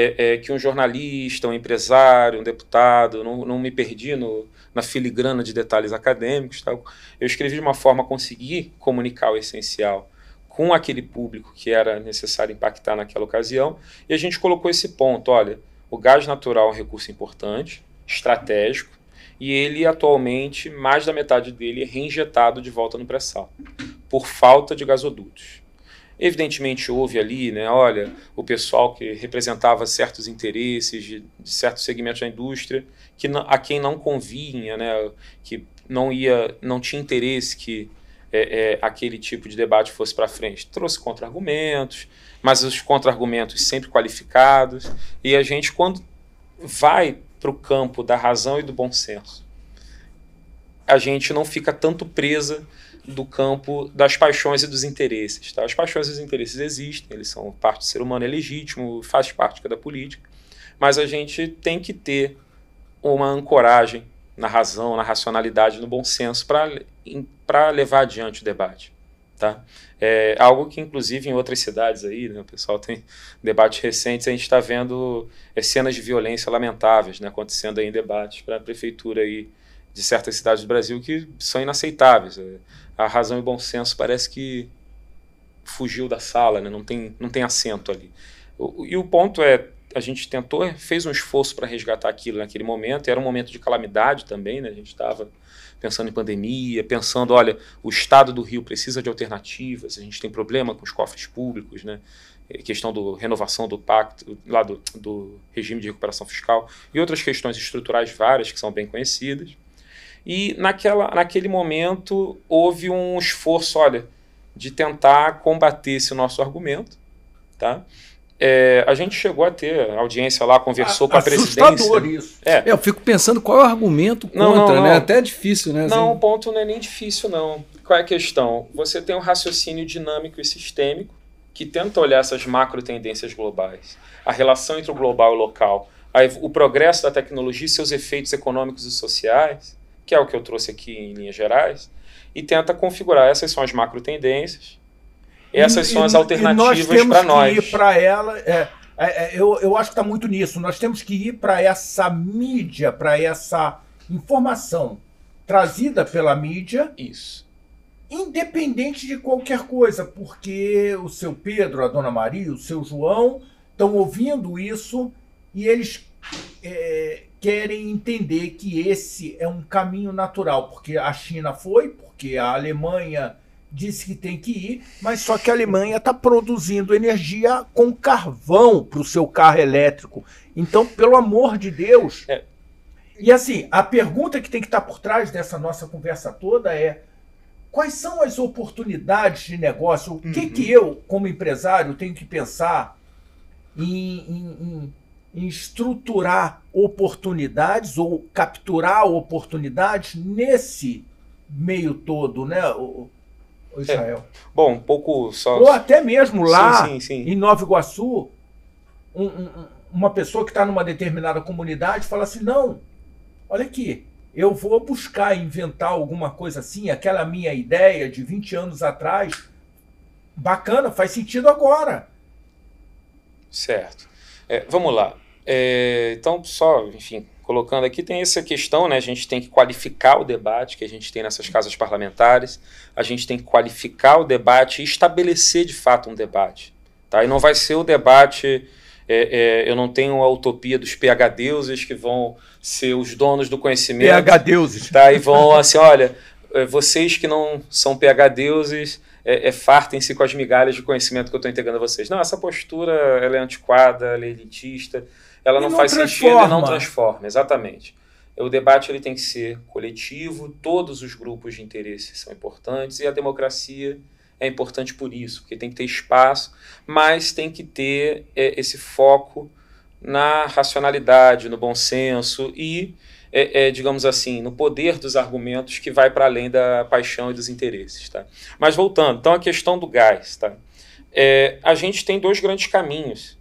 é, é, que um jornalista, um empresário, um deputado, não, não me perdi no, na filigrana de detalhes acadêmicos. Tal. Eu escrevi de uma forma a conseguir comunicar o essencial com aquele público que era necessário impactar naquela ocasião, e a gente colocou esse ponto: olha, o gás natural é um recurso importante, estratégico, e ele atualmente, mais da metade dele é reinjetado de volta no pré-sal, por falta de gasodutos. Evidentemente houve ali, né, olha, o pessoal que representava certos interesses de, de certos segmentos da indústria, que não, a quem não convinha, né, que não ia, não tinha interesse que é, é, aquele tipo de debate fosse para frente. Trouxe contra-argumentos, mas os contra-argumentos sempre qualificados, e a gente quando vai para o campo da razão e do bom senso, a gente não fica tanto presa do campo das paixões e dos interesses. Tá? As paixões e os interesses existem, eles são parte do ser humano, é legítimo, faz parte da política, mas a gente tem que ter uma ancoragem na razão, na racionalidade, no bom senso para levar adiante o debate. Tá? É algo que, inclusive, em outras cidades aí, né, o pessoal tem debates recentes, a gente está vendo é, cenas de violência lamentáveis né, acontecendo aí em debates para a prefeitura aí de certas cidades do Brasil que são inaceitáveis. É, a razão e bom senso parece que fugiu da sala, né? não, tem, não tem assento ali. O, e o ponto é, a gente tentou, fez um esforço para resgatar aquilo naquele momento, era um momento de calamidade também, né? a gente estava pensando em pandemia, pensando, olha, o estado do Rio precisa de alternativas, a gente tem problema com os cofres públicos, né? É, questão da renovação do pacto, lá do, do regime de recuperação fiscal, e outras questões estruturais várias que são bem conhecidas. E naquela, naquele momento houve um esforço, olha, de tentar combater esse nosso argumento, tá? É, a gente chegou a ter audiência lá, conversou a, com a assustador presidência. isso. É. é. Eu fico pensando qual é o argumento contra, não, não, né? não. né? Até é difícil, né? Não, assim... o ponto não é nem difícil, não. Qual é a questão? Você tem um raciocínio dinâmico e sistêmico que tenta olhar essas macro tendências globais, a relação entre o global e o local, o progresso da tecnologia e seus efeitos econômicos e sociais, que é o que eu trouxe aqui em linhas gerais, e tenta configurar essas são as macro tendências, essas e, são as alternativas para nós. nós. para ela, é, é, é, eu, eu acho que está muito nisso. Nós temos que ir para essa mídia, para essa informação trazida pela mídia. Isso. Independente de qualquer coisa, porque o seu Pedro, a dona Maria, o seu João estão ouvindo isso e eles é, querem entender que esse é um caminho natural, porque a China foi, porque a Alemanha disse que tem que ir, mas só que a Alemanha está produzindo energia com carvão para o seu carro elétrico. Então, pelo amor de Deus. É. E assim, a pergunta que tem que estar tá por trás dessa nossa conversa toda é: quais são as oportunidades de negócio? O que, uhum. que eu, como empresário, tenho que pensar em, em, em em estruturar oportunidades ou capturar oportunidades nesse meio todo, né, é. Israel? É. Bom, um pouco só. Ou até mesmo lá sim, sim, sim. em Nova Iguaçu, um, um, uma pessoa que está numa determinada comunidade fala assim: não, olha aqui, eu vou buscar inventar alguma coisa assim, aquela minha ideia de 20 anos atrás, bacana, faz sentido agora. Certo. É, vamos lá. É, então, só, enfim, colocando aqui, tem essa questão, né? A gente tem que qualificar o debate que a gente tem nessas casas parlamentares, a gente tem que qualificar o debate e estabelecer de fato um debate. Tá? E não vai ser o debate. É, é, eu não tenho a utopia dos PH deuses que vão ser os donos do conhecimento. PH deuses. Tá? E vão assim: olha, é, vocês que não são PH deuses, é, é, fartem-se com as migalhas de conhecimento que eu estou entregando a vocês. Não, essa postura ela é antiquada, ela é elitista ela não, não faz transforma. sentido e não transforma, exatamente. O debate ele tem que ser coletivo, todos os grupos de interesse são importantes e a democracia é importante por isso, porque tem que ter espaço, mas tem que ter é, esse foco na racionalidade, no bom senso e, é, é, digamos assim, no poder dos argumentos que vai para além da paixão e dos interesses. Tá? Mas voltando, então a questão do gás. Tá? É, a gente tem dois grandes caminhos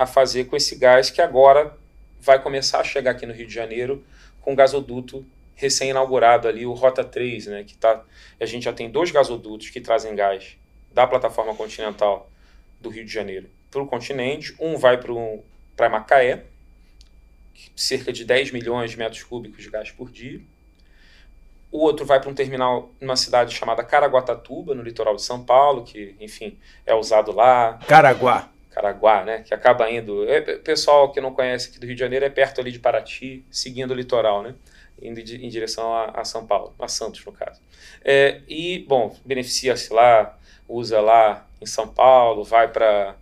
a fazer com esse gás que agora vai começar a chegar aqui no Rio de Janeiro com o gasoduto recém-inaugurado ali, o Rota 3, né, que tá, a gente já tem dois gasodutos que trazem gás da plataforma continental do Rio de Janeiro para o continente, um vai para Macaé, cerca de 10 milhões de metros cúbicos de gás por dia, o outro vai para um terminal numa cidade chamada Caraguatatuba, no litoral de São Paulo, que, enfim, é usado lá. Caraguá. Caraguá, né? Que acaba indo. É, pessoal que não conhece aqui do Rio de Janeiro é perto ali de Paraty, seguindo o litoral, né? Indo de, em direção a, a, São Paulo, a Santos, no caso. É, e, bom, beneficia-se lá, usa lá em São Paulo, vai para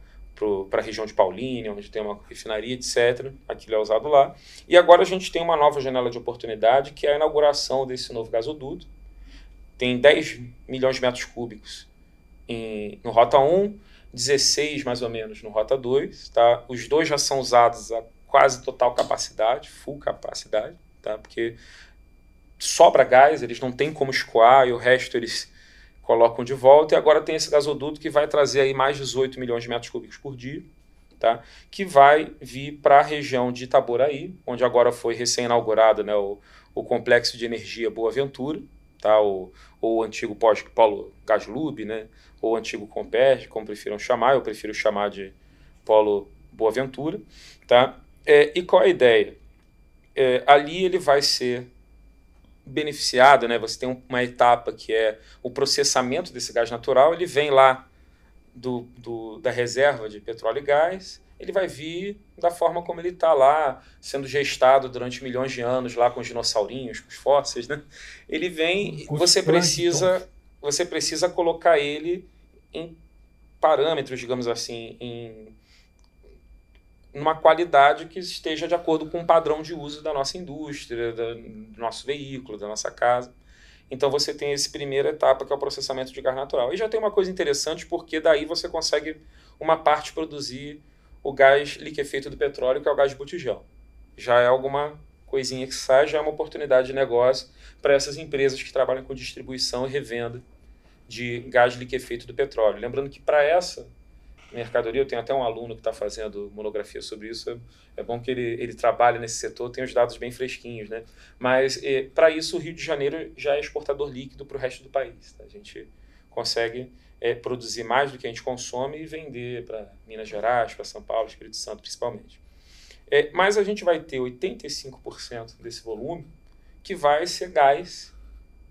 para a região de Paulínia, onde tem uma refinaria, etc. Aquilo é usado lá. E agora a gente tem uma nova janela de oportunidade, que é a inauguração desse novo gasoduto. Tem 10 milhões de metros cúbicos em, no Rota 1, 16 mais ou menos no Rota 2, tá? Os dois já são usados a quase total capacidade, full capacidade, tá? Porque sobra gás, eles não têm como escoar e o resto eles colocam de volta. E agora tem esse gasoduto que vai trazer aí mais 18 milhões de metros cúbicos por dia, tá? Que vai vir para a região de Itaboraí, onde agora foi recém-inaugurado, né, o, o complexo de energia Boa Ventura, tá? O, o antigo polo Gaslub, né? ou antigo Comper, como prefiram chamar, eu prefiro chamar de Polo Boaventura, tá? É, e qual a ideia? É, ali ele vai ser beneficiado, né? Você tem uma etapa que é o processamento desse gás natural, ele vem lá do, do da reserva de petróleo e gás, ele vai vir da forma como ele está lá, sendo gestado durante milhões de anos lá com os dinossaurinhos, com os fósseis, né? Ele vem, você então. precisa você precisa colocar ele em parâmetros, digamos assim, em uma qualidade que esteja de acordo com o padrão de uso da nossa indústria, do nosso veículo, da nossa casa. Então você tem essa primeira etapa que é o processamento de gás natural. E já tem uma coisa interessante porque daí você consegue uma parte produzir o gás liquefeito do petróleo, que é o gás botijão. Já é alguma coisinha que sai, já é uma oportunidade de negócio para essas empresas que trabalham com distribuição e revenda de gás liquefeito do petróleo. Lembrando que para essa mercadoria, eu tenho até um aluno que está fazendo monografia sobre isso, é, é, bom que ele, ele trabalhe nesse setor, tem os dados bem fresquinhos, né? Mas é, para isso o Rio de Janeiro já é exportador líquido para o resto do país. Tá? A gente consegue é, produzir mais do que a gente consome e vender para Minas Gerais, para São Paulo, Espírito Santo principalmente. É, mas a gente vai ter 85% desse volume que vai ser gás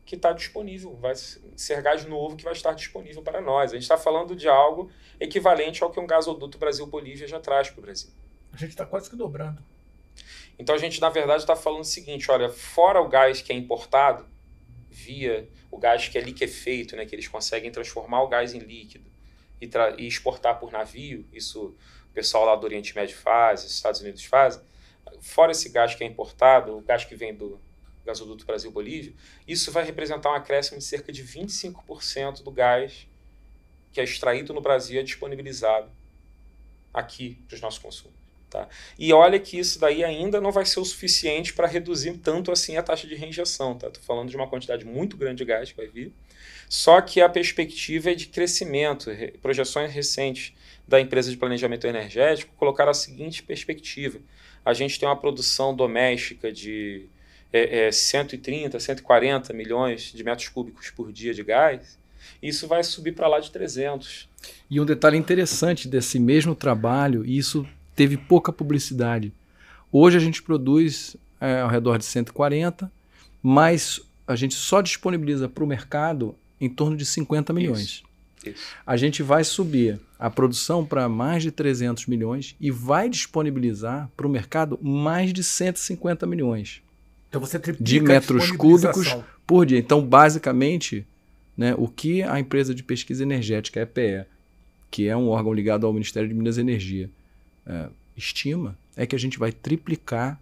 que está disponível, vai ser gás novo que vai estar disponível para nós. A gente está falando de algo equivalente ao que um gasoduto Brasil-Bolívia já traz para o Brasil. A gente está quase que dobrando. Então a gente, na verdade, está falando o seguinte: olha, fora o gás que é importado, via o gás que é liquefeito, né, que eles conseguem transformar o gás em líquido e, e exportar por navio, isso o pessoal lá do Oriente Médio faz, os Estados Unidos faz. Fora esse gás que é importado, o gás que vem do, gasoduto Brasil-Bolívia, isso vai representar um acréscimo de cerca de 25% do gás que é extraído no Brasil é disponibilizado aqui para os nossos consumos. Tá? E olha que isso daí ainda não vai ser o suficiente para reduzir tanto assim a taxa de reinjeção. Estou tá? falando de uma quantidade muito grande de gás que vai vir. Só que a perspectiva é de crescimento. Projeções recentes da empresa de planejamento energético colocaram a seguinte perspectiva: a gente tem uma produção doméstica de é, é, 130, 140 milhões de metros cúbicos por dia de gás, isso vai subir para lá de 300. E um detalhe interessante desse mesmo trabalho, e isso teve pouca publicidade. Hoje a gente produz é, ao redor de 140, mas a gente só disponibiliza para o mercado em torno de 50 milhões. Isso, isso. A gente vai subir a produção para mais de 300 milhões e vai disponibilizar para o mercado mais de 150 milhões. Então você de metros cúbicos por dia. Então, basicamente, né, o que a empresa de pesquisa energética, a EPE, que é um órgão ligado ao Ministério de Minas e Energia, é, estima é que a gente vai triplicar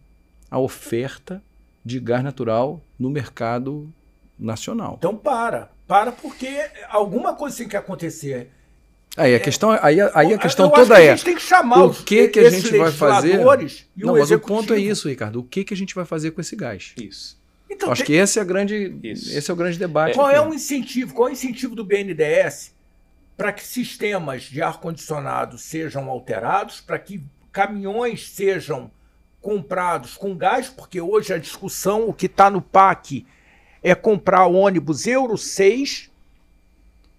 a oferta de gás natural no mercado nacional. Então para, para porque alguma coisa tem que acontecer. Aí a é. questão, aí, aí a questão toda que é. A gente tem que chamar o que, que a gente vai fazer. Não, o mas o ponto é isso, Ricardo. O que, que a gente vai fazer com esse gás? Isso. Então, Acho tem... que esse é, a grande, isso. esse é o grande debate. Qual é aqui. é o incentivo? Qual é o incentivo do BNDES para que sistemas de ar-condicionado sejam alterados, para que caminhões sejam comprados com gás? Porque hoje a discussão, o que está no PAC, é comprar ônibus Euro 6,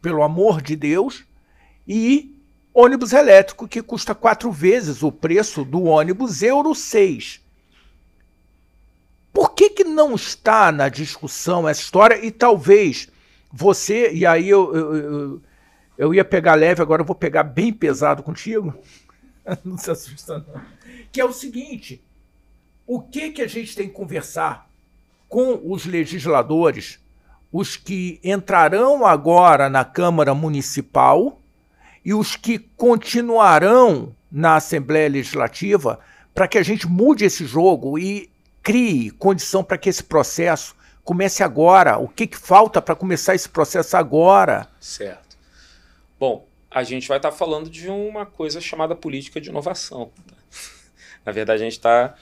pelo amor de Deus e ônibus elétrico, que custa quatro vezes o preço do ônibus Euro 6. Por que, que não está na discussão essa história? E talvez você, e aí eu, eu, eu, eu ia pegar leve, agora eu vou pegar bem pesado contigo. não se assusta, não. Que é o seguinte: o que, que a gente tem que conversar com os legisladores, os que entrarão agora na Câmara Municipal e os que continuarão na Assembleia Legislativa para que a gente mude esse jogo e crie condição para que esse processo comece agora. O que, que falta para começar esse processo agora? Certo. Bom, a gente vai estar tá falando de uma coisa chamada política de inovação. Tá? Na verdade, a gente está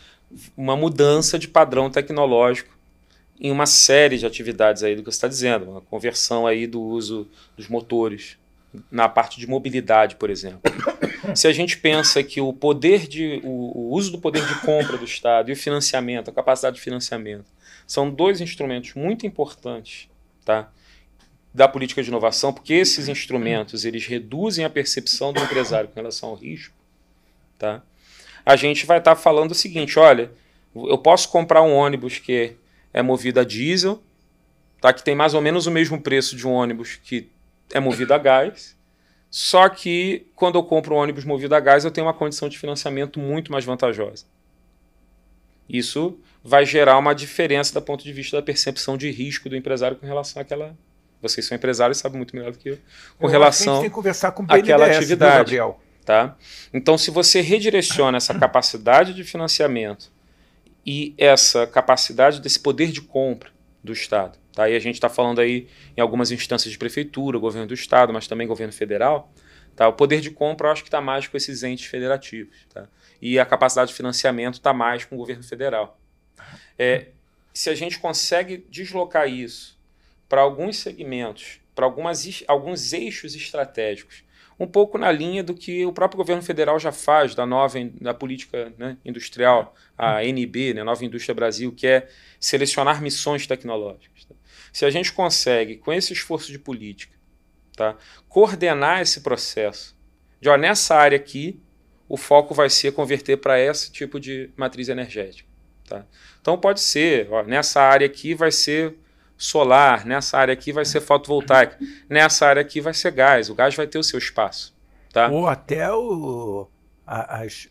uma mudança de padrão tecnológico em uma série de atividades aí do que você está dizendo, uma conversão aí do uso dos motores na parte de mobilidade, por exemplo. Se a gente pensa que o poder de o, o uso do poder de compra do Estado e o financiamento, a capacidade de financiamento, são dois instrumentos muito importantes, tá? da política de inovação, porque esses instrumentos eles reduzem a percepção do empresário com relação ao risco, tá? A gente vai estar tá falando o seguinte, olha, eu posso comprar um ônibus que é movido a diesel, tá? Que tem mais ou menos o mesmo preço de um ônibus que é movido a gás. Só que quando eu compro um ônibus movido a gás, eu tenho uma condição de financiamento muito mais vantajosa. Isso vai gerar uma diferença do ponto de vista da percepção de risco do empresário com relação àquela. Vocês são empresários, e sabem muito melhor do que eu. Com eu relação a gente tem que conversar com o BNDES, àquela atividade. Gabriel? Tá? Então, se você redireciona essa capacidade de financiamento e essa capacidade desse poder de compra do Estado Tá? E a gente está falando aí em algumas instâncias de prefeitura, governo do estado, mas também governo federal. Tá? O poder de compra eu acho que está mais com esses entes federativos. Tá? E a capacidade de financiamento está mais com o governo federal. É, se a gente consegue deslocar isso para alguns segmentos, para alguns eixos estratégicos, um pouco na linha do que o próprio governo federal já faz da nova da política né, industrial, a NB, né, Nova Indústria Brasil, que é selecionar missões tecnológicas. Tá? Se a gente consegue, com esse esforço de política, tá, coordenar esse processo, de ó, nessa área aqui, o foco vai ser converter para esse tipo de matriz energética. Tá? Então pode ser, ó, nessa área aqui vai ser solar, nessa área aqui vai ser fotovoltaica, nessa área aqui vai ser gás, o gás vai ter o seu espaço. Tá? Ou até o, a, as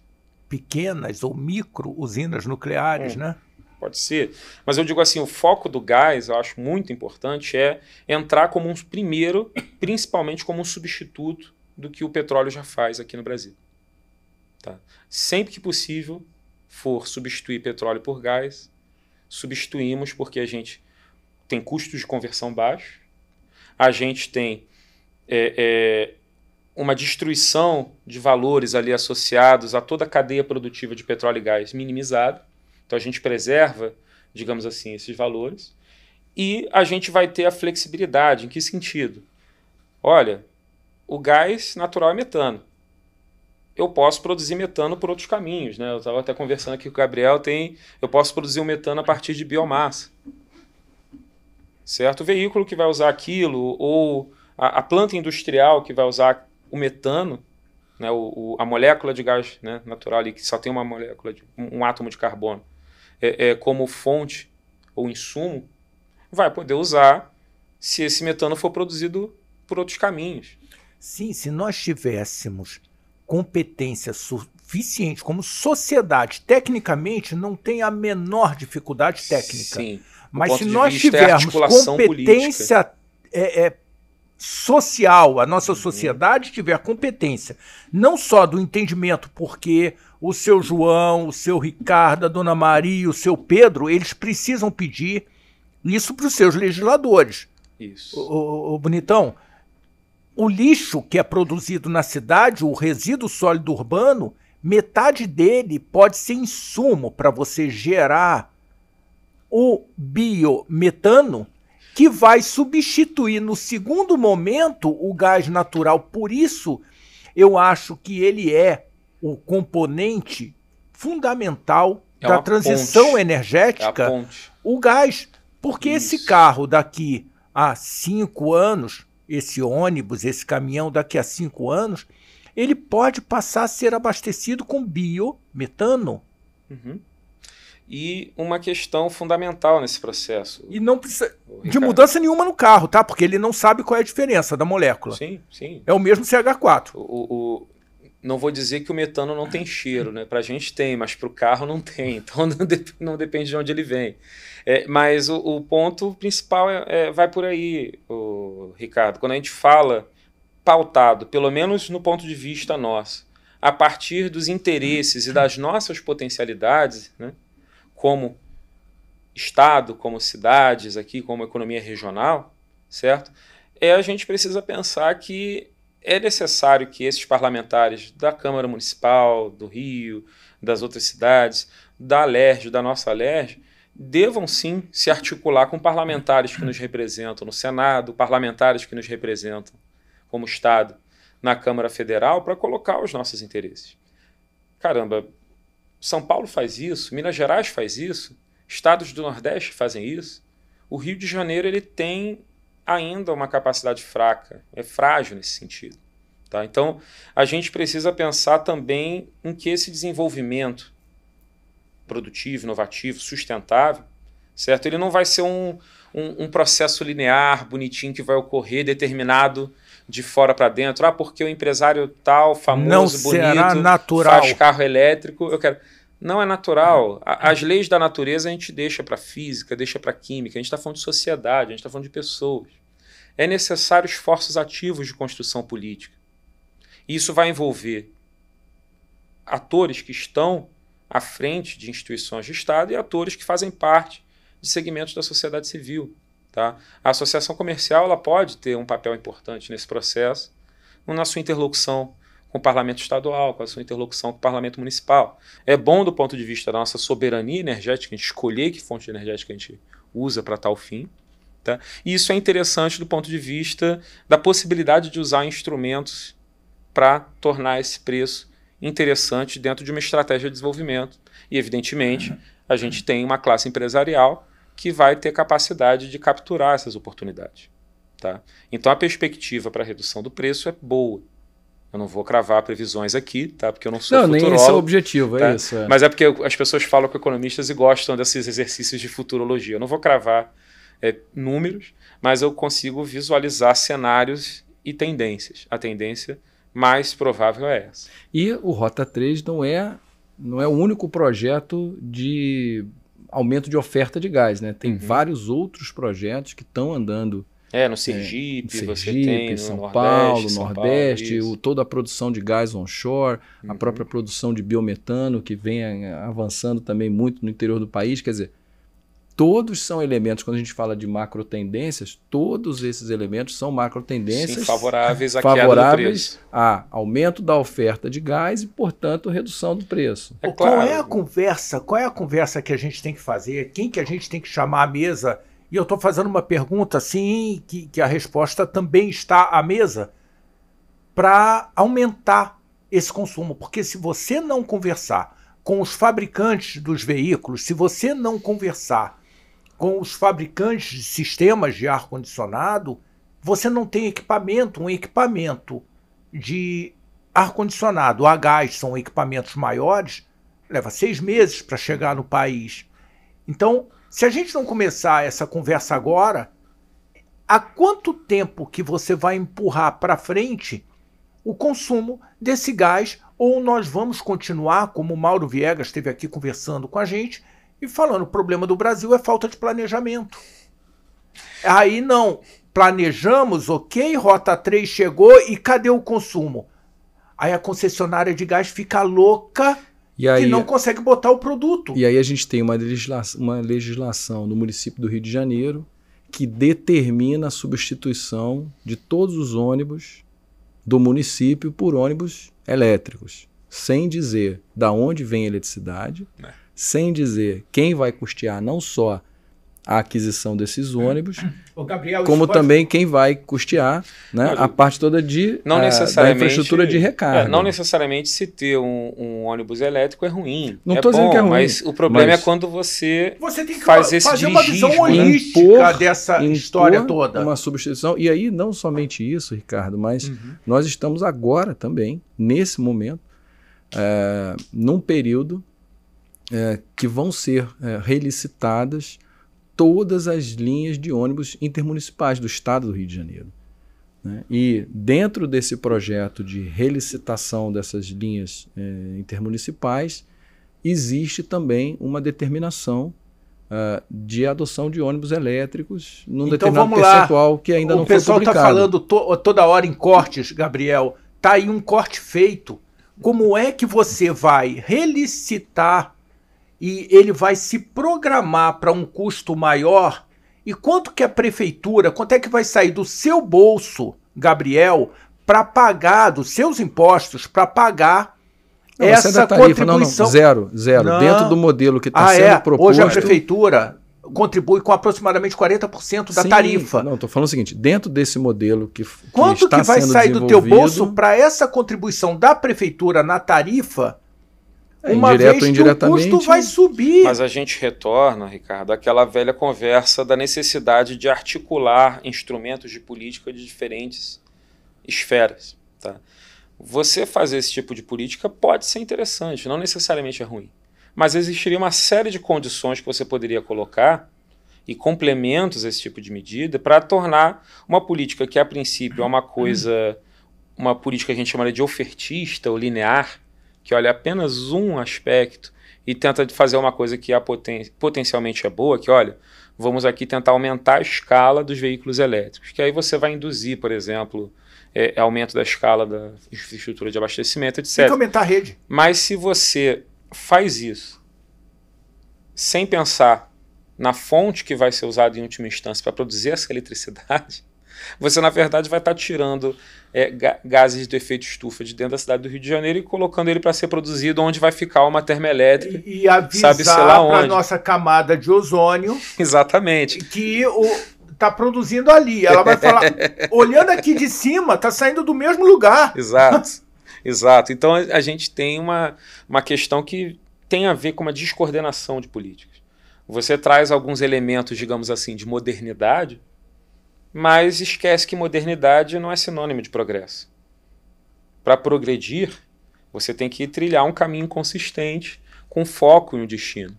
pequenas ou micro usinas nucleares, hum. né? pode ser. Mas eu digo assim, o foco do gás, eu acho muito importante, é entrar como um primeiro, principalmente como um substituto do que o petróleo já faz aqui no Brasil. Tá? Sempre que possível for substituir petróleo por gás, substituímos porque a gente tem custos de conversão baixos, a gente tem é, é, uma destruição de valores ali associados a toda a cadeia produtiva de petróleo e gás minimizada. Então a gente preserva, digamos assim, esses valores e a gente vai ter a flexibilidade. Em que sentido? Olha, o gás natural é metano. Eu posso produzir metano por outros caminhos, né? Eu estava até conversando aqui com o Gabriel, tem, eu posso produzir o um metano a partir de biomassa. Certo? O veículo que vai usar aquilo ou a, a planta industrial que vai usar o metano, né? O, o, a molécula de gás né? natural ali, que só tem uma molécula, de, um, um átomo de carbono é, é, como fonte ou insumo, vai poder usar se esse metano for produzido por outros caminhos. Sim, se nós tivéssemos competência suficiente como sociedade, tecnicamente não tem a menor dificuldade técnica. Sim. Mas se nós é tivermos é competência é, social, a nossa uhum. sociedade tiver competência, não só do entendimento porque o seu João, o seu Ricardo, a dona Maria, o seu Pedro, eles precisam pedir isso para os seus legisladores. Isso. O, o, bonitão, o lixo que é produzido na cidade, o resíduo sólido urbano, metade dele pode ser insumo para você gerar o biometano, que vai substituir no segundo momento o gás natural. Por isso, eu acho que ele é o componente fundamental é da transição ponte. energética, é o gás. Porque Isso. esse carro daqui a cinco anos, esse ônibus, esse caminhão daqui a cinco anos, ele pode passar a ser abastecido com biometano. Uhum. E uma questão fundamental nesse processo. E não precisa de mudança nenhuma no carro, tá? Porque ele não sabe qual é a diferença da molécula. Sim, sim. É o mesmo CH4. O, o, não vou dizer que o metano não tem cheiro, né? Para a gente tem, mas para o carro não tem. Então não, de, não, depende de onde ele vem. É, mas o, o, ponto principal é, é, vai por aí, o Ricardo. Quando a gente fala pautado, pelo menos no ponto de vista nosso, a partir dos interesses e das nossas potencialidades, né? Como estado, como cidades aqui, como economia regional, certo? É a gente precisa pensar que é necessário que esses parlamentares da Câmara Municipal, do Rio, das outras cidades, da LERJ, da nossa LERJ, devam sim se articular com parlamentares que nos representam no Senado, parlamentares que nos representam como Estado na Câmara Federal para colocar os nossos interesses. Caramba, São Paulo faz isso, Minas Gerais faz isso, estados do Nordeste fazem isso. O Rio de Janeiro ele tem ainda uma capacidade fraca, é frágil nesse sentido. Tá? Então, a gente precisa pensar também em que esse desenvolvimento produtivo, inovativo, sustentável, certo? Ele não vai ser um, um, um processo linear, bonitinho, que vai ocorrer determinado de fora para dentro. Ah, porque o empresário tal, famoso, não bonito, natural. faz carro elétrico. Eu quero. Não é natural. A, as leis da natureza a gente deixa para física, deixa para química. A gente está falando de sociedade, a gente está falando de pessoas. É necessário esforços ativos de construção política. E isso vai envolver atores que estão à frente de instituições de Estado e atores que fazem parte de segmentos da sociedade civil. Tá? A associação comercial ela pode ter um papel importante nesse processo, na sua interlocução com o parlamento estadual, com a sua interlocução com o parlamento municipal. É bom do ponto de vista da nossa soberania energética, a gente escolher que fonte energética a gente usa para tal fim. Tá? E isso é interessante do ponto de vista da possibilidade de usar instrumentos para tornar esse preço interessante dentro de uma estratégia de desenvolvimento. E, evidentemente, uhum. a gente tem uma classe empresarial que vai ter capacidade de capturar essas oportunidades. Tá? Então, a perspectiva para a redução do preço é boa. Eu não vou cravar previsões aqui, tá? Porque eu não sou não, futurólogo. Não, nem esse é o tá? objetivo, é tá? é isso. É. Mas é porque as pessoas falam com economistas e gostam desses exercícios de futurologia. Eu não vou cravar é, números, mas eu consigo visualizar cenários e tendências. A tendência mais provável é essa. E o Rota 3 não é, não é o único projeto de aumento de oferta de gás, né? Tem uhum. vários outros projetos que estão andando é, no é, Sergipe, é, no tem, São Paulo, São Nordeste, Paulo, o, toda a produção de gás onshore, uhum. a própria produção de biometano que vem eh, avançando também muito no interior do país. Quer dizer, todos são elementos, quando a gente fala de macro tendências, todos esses elementos são macro tendências Sim, favoráveis, a, favoráveis a aumento da oferta de gás e, portanto, redução do preço. É, é claro. Qual é a conversa? Qual é a conversa que a gente tem que fazer? Quem que a gente tem que chamar à mesa? E eu estou fazendo uma pergunta assim, que, que a resposta também está à mesa, para aumentar esse consumo. Porque se você não conversar com os fabricantes dos veículos, se você não conversar com os fabricantes de sistemas de ar-condicionado, você não tem equipamento, um equipamento de ar-condicionado a gás são equipamentos maiores, leva seis meses para chegar no país. Então, se a gente não começar essa conversa agora, há quanto tempo que você vai empurrar para frente o consumo desse gás ou nós vamos continuar, como o Mauro Viegas esteve aqui conversando com a gente e falando, o problema do Brasil é falta de planejamento. Aí não, planejamos, ok, Rota 3 chegou e cadê o consumo? Aí a concessionária de gás fica louca e aí, que não consegue botar o produto. E aí a gente tem uma legislação, uma legislação no município do Rio de Janeiro que determina a substituição de todos os ônibus do município por ônibus elétricos, sem dizer da onde vem a eletricidade, é. sem dizer quem vai custear não só a aquisição desses hum. ônibus, Gabriel, como pode... também quem vai custear né, a parte toda de não ah, da infraestrutura de recarga. É, não necessariamente se ter um, um, ônibus elétrico é ruim. Não estou é dizendo que é ruim. Mas o problema é mas é quando você, você tem que faz esse fazer uma visão né? holística impor, dessa história toda. Uma substituição. E aí, não somente isso, Ricardo, mas uhum. nós estamos agora também, nesse momento, é, num período é, que vão ser relicitadas todas as linhas de ônibus intermunicipais do estado do Rio de Janeiro. Né? E dentro desse projeto de relicitação dessas linhas eh, intermunicipais, existe também uma determinação Uh, de adoção de ônibus elétricos num então, determinado vamos percentual lá. que ainda o não foi tá publicado. O pessoal está falando to toda hora em cortes, Gabriel. Está aí um corte feito. Como é que você vai relicitar e ele vai se programar para um custo maior. E quanto que a prefeitura, quanto é que vai sair do seu bolso, Gabriel, para pagar, dos seus impostos, para pagar não, essa tarifa, tá contribuição? Não, não, zero, zero. Não. Dentro do modelo que está ah, sendo é. proposto. Hoje a prefeitura contribui com aproximadamente 40% da Sim, tarifa. Não, estou falando o seguinte, dentro desse modelo que, que Quanto que vai sair do teu bolso para essa contribuição da prefeitura na tarifa é, uma indireto, vez indiretamente, o custo vai subir. Mas a gente retorna, Ricardo, àquela velha conversa da necessidade de articular instrumentos de política de diferentes esferas. Tá? Você fazer esse tipo de política pode ser interessante, não necessariamente é ruim. Mas existiria uma série de condições que você poderia colocar e complementos a esse tipo de medida para tornar uma política que, a princípio, é uma coisa, uma política que a gente chamaria de ofertista ou linear, que olha apenas um aspecto e tenta fazer uma coisa que é poten potencialmente é boa, que olha, vamos aqui tentar aumentar a escala dos veículos elétricos, que aí você vai induzir, por exemplo, é, é aumento da escala da infraestrutura de abastecimento, etc. Tem que aumentar a rede. Mas se você faz isso sem pensar na fonte que vai ser usada em última instância para produzir essa eletricidade, você na verdade vai estar tirando é, gases do efeito estufa de dentro da cidade do Rio de Janeiro e colocando ele para ser produzido onde vai ficar uma termoelétrica. E, e avisar para a nossa camada de ozônio. Exatamente. Que o, tá produzindo ali. Ela vai falar, olhando aqui de cima, tá saindo do mesmo lugar. Exato. Exato. Então a gente tem uma, uma questão que tem a ver com uma descoordenação de políticas. Você traz alguns elementos, digamos assim, de modernidade, mas esquece que modernidade não é sinônimo de progresso. Para progredir, você tem que trilhar um caminho consistente, com foco em um destino.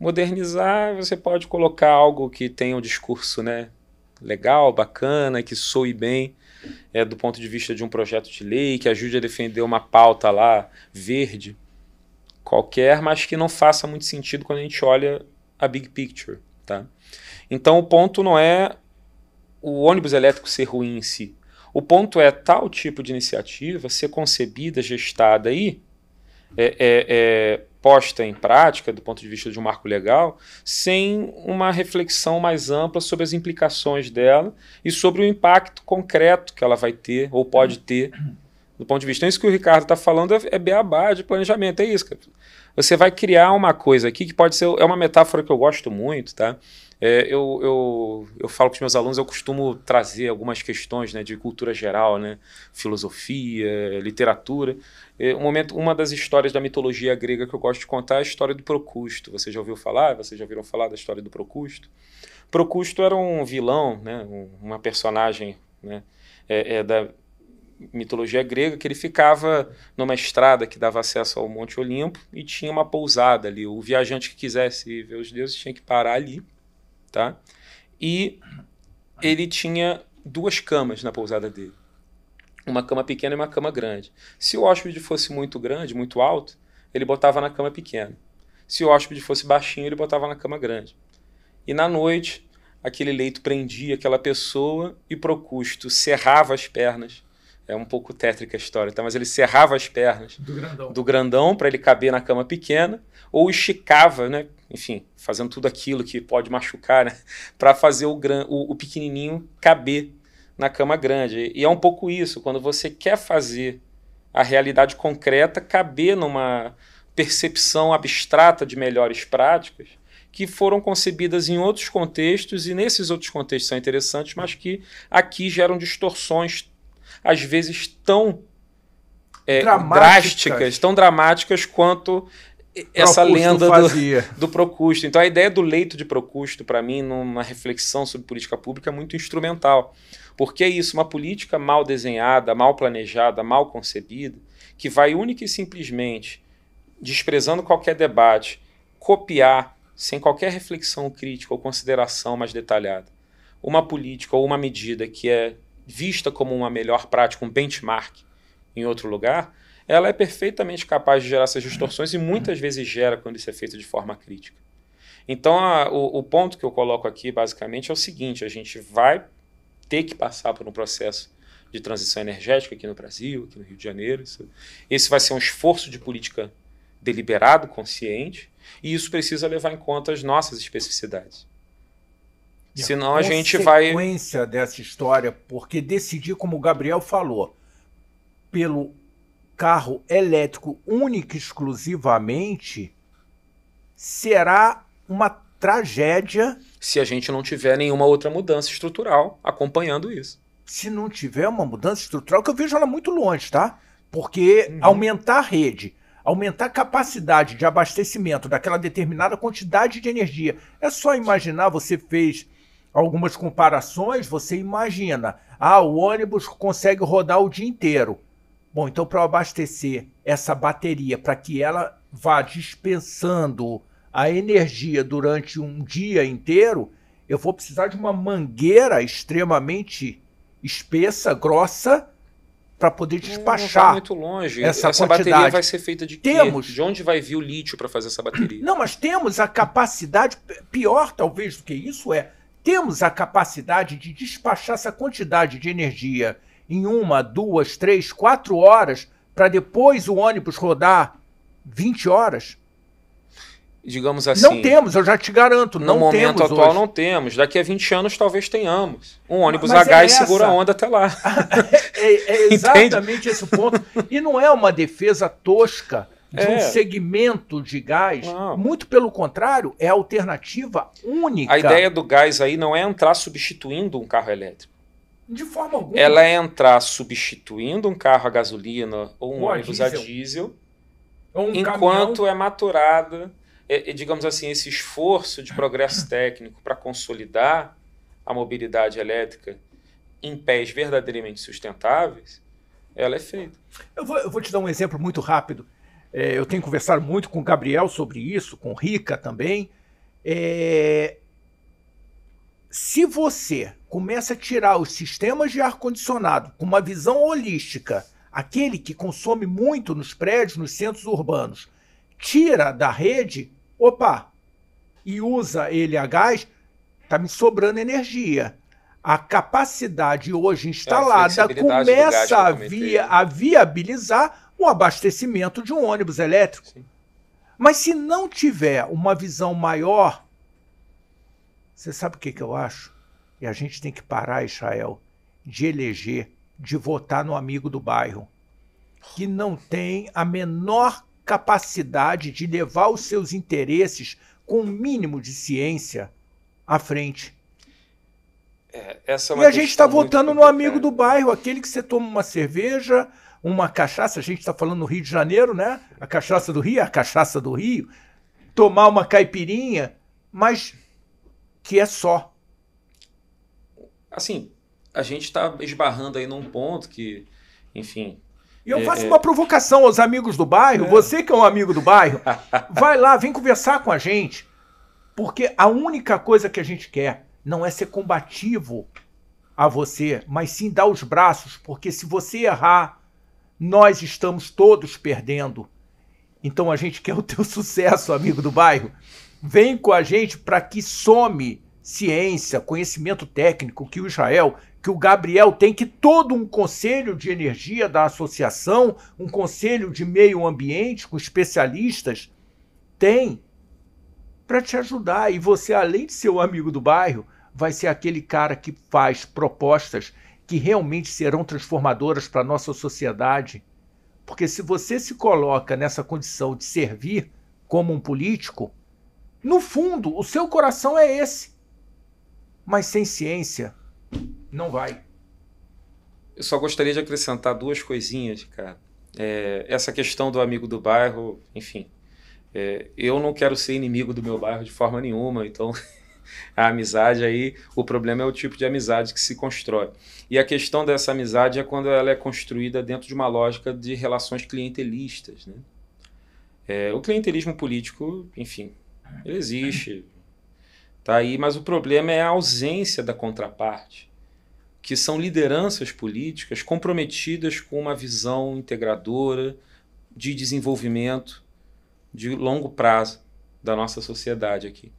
Modernizar, você pode colocar algo que tenha um discurso né, legal, bacana, que soe bem é, do ponto de vista de um projeto de lei, que ajude a defender uma pauta lá verde, qualquer, mas que não faça muito sentido quando a gente olha a big picture. Tá? Então o ponto não é o ônibus elétrico ser ruim em si. O ponto é tal tipo de iniciativa ser concebida, gestada e é, é, é, posta em prática, do ponto de vista de um marco legal, sem uma reflexão mais ampla sobre as implicações dela e sobre o impacto concreto que ela vai ter ou pode ter do ponto de vista. Então, isso que o Ricardo está falando é, é beabá de planejamento, é isso, cara. Você vai criar uma coisa aqui que pode ser. É uma metáfora que eu gosto muito, tá? É, eu, eu, eu falo com os meus alunos, eu costumo trazer algumas questões né, de cultura geral, né, filosofia, literatura. É, um momento, uma das histórias da mitologia grega que eu gosto de contar é a história do Procusto. Você já ouviu falar? Vocês já viram falar da história do Procusto? Procusto era um vilão, né, uma personagem né, é, é da mitologia grega, que ele ficava numa estrada que dava acesso ao Monte Olimpo e tinha uma pousada ali. O viajante que quisesse ver os deuses tinha que parar ali tá? E ele tinha duas camas na pousada dele. Uma cama pequena e uma cama grande. Se o hóspede fosse muito grande, muito alto, ele botava na cama pequena. Se o hóspede fosse baixinho, ele botava na cama grande. E na noite, aquele leito prendia aquela pessoa e Procusto cerrava as pernas é um pouco tétrica a história, tá? Mas ele cerrava as pernas do grandão, grandão para ele caber na cama pequena, ou esticava, né? Enfim, fazendo tudo aquilo que pode machucar, né? Para fazer o, gran... o, o pequenininho caber na cama grande. E é um pouco isso, quando você quer fazer a realidade concreta caber numa percepção abstrata de melhores práticas que foram concebidas em outros contextos e nesses outros contextos são interessantes, mas que aqui geram distorções às vezes tão é, dramáticas. drásticas, tão dramáticas quanto essa Procusto lenda do, do Procusto. Então a ideia do leito de Procusto, para mim, numa reflexão sobre política pública, é muito instrumental. Porque é isso, uma política mal desenhada, mal planejada, mal concebida, que vai única e simplesmente, desprezando qualquer debate, copiar, sem qualquer reflexão crítica ou consideração mais detalhada, uma política ou uma medida que é vista como uma melhor prática, um benchmark em outro lugar, ela é perfeitamente capaz de gerar essas distorções e muitas vezes gera quando isso é feito de forma crítica. Então, a, o, o ponto que eu coloco aqui, basicamente, é o seguinte: a gente vai ter que passar por um processo de transição energética aqui no Brasil, aqui no Rio de Janeiro. Isso, esse vai ser um esforço de política deliberado, consciente, e isso precisa levar em conta as nossas especificidades. Senão a, a gente vai. consequência dessa história, porque decidir, como o Gabriel falou, pelo carro elétrico único e exclusivamente, será uma tragédia. Se a gente não tiver nenhuma outra mudança estrutural acompanhando isso. Se não tiver uma mudança estrutural, que eu vejo ela muito longe, tá? Porque uhum. aumentar a rede, aumentar a capacidade de abastecimento daquela determinada quantidade de energia. É só imaginar você fez algumas comparações, você imagina, ah, o ônibus consegue rodar o dia inteiro. Bom, então para abastecer essa bateria, para que ela vá dispensando a energia durante um dia inteiro, eu vou precisar de uma mangueira extremamente espessa, grossa, para poder hum, tá despachar. Não, não muito longe. Essa, essa quantidade. bateria vai ser feita de temos quê? De onde vai vir o lítio para fazer essa bateria? Não, mas temos a capacidade pior talvez do que isso é temos a capacidade de despachar essa quantidade de energia em uma, duas, três, quatro horas para depois o ônibus rodar 20 horas? Digamos assim. Não temos, eu já te garanto. No momento atual, hoje. não temos. Daqui a 20 anos, talvez tenhamos. Um ônibus Mas a é gás essa. segura a onda até lá. é, é, é exatamente esse o ponto. E não é uma defesa tosca de é. um segmento de gás. Não. Muito pelo contrário, é a alternativa única. A ideia do gás aí não é entrar substituindo um carro elétrico. De forma alguma. Ela é entrar substituindo um carro a gasolina ou um ou ônibus a diesel, a diesel um enquanto caminhão. é maturada, é, é, digamos assim, esse esforço de progresso técnico para consolidar a mobilidade elétrica em pés verdadeiramente sustentáveis, ela é feita. Eu vou, eu vou te dar um exemplo muito rápido. É, eu tenho conversado muito com o Gabriel sobre isso, com Rica também. É, se você começa a tirar os sistemas de ar-condicionado com uma visão holística, aquele que consome muito nos prédios, nos centros urbanos, tira da rede, opa, e usa ele a gás, tá me sobrando energia. A capacidade hoje instalada é, a começa a, via, a viabilizar o abastecimento de um ônibus elétrico. Sim. Mas se não tiver uma visão maior, você sabe o que, que eu acho? E a gente tem que parar, Israel, de eleger, de votar no amigo do bairro, que não tem a menor capacidade de levar os seus interesses com o um mínimo de ciência à frente. É, é e a gente tá está votando no amigo do bairro, aquele que você toma uma cerveja, uma cachaça, a gente está falando no Rio de Janeiro, né? A cachaça do Rio, a cachaça do Rio, tomar uma caipirinha, mas que é só. Assim, a gente está esbarrando aí num ponto que, enfim. E eu é, faço é... uma provocação aos amigos do bairro, é. você que é um amigo do bairro, vai lá, vem conversar com a gente. Porque a única coisa que a gente quer não é ser combativo a você, mas sim dar os braços, porque se você errar, nós estamos todos perdendo. Então a gente quer o teu sucesso, amigo do bairro. Vem com a gente para que some ciência, conhecimento técnico que o Israel, que o Gabriel tem, que todo um conselho de energia da associação, um conselho de meio ambiente com especialistas tem para te ajudar. E você, além de ser o amigo do bairro, vai ser aquele cara que faz propostas que realmente serão transformadoras para a nossa sociedade. Porque se você se coloca nessa condição de servir como um político, no fundo, o seu coração é esse. Mas sem ciência, não vai. Eu só gostaria de acrescentar duas coisinhas, cara. É, essa questão do amigo do bairro, enfim. É, eu não quero ser inimigo do meu bairro de forma nenhuma, então a amizade aí, o problema é o tipo de amizade que se constrói. E a questão dessa amizade é quando ela é construída dentro de uma lógica de relações clientelistas. Né? É, o clientelismo político, enfim, ele existe, tá aí, mas o problema é a ausência da contraparte, que são lideranças políticas comprometidas com uma visão integradora de desenvolvimento de longo prazo da nossa sociedade aqui.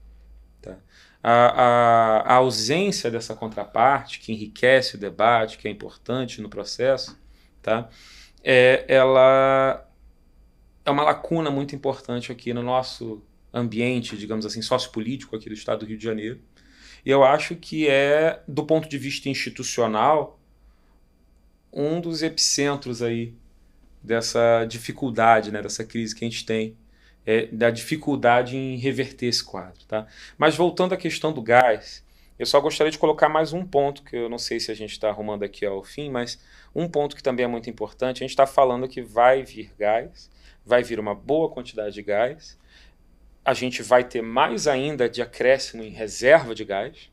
Tá? a, a, a ausência dessa contraparte que enriquece o debate, que é importante no processo, tá? É, ela é uma lacuna muito importante aqui no nosso ambiente, digamos assim, sociopolítico aqui do estado do Rio de Janeiro. E eu acho que é, do ponto de vista institucional, um dos epicentros aí dessa dificuldade, né, dessa crise que a gente tem é, da dificuldade em reverter esse quadro. Tá? Mas voltando à questão do gás, eu só gostaria de colocar mais um ponto, que eu não sei se a gente está arrumando aqui ao fim, mas um ponto que também é muito importante. A gente está falando que vai vir gás, vai vir uma boa quantidade de gás, a gente vai ter mais ainda de acréscimo em reserva de gás,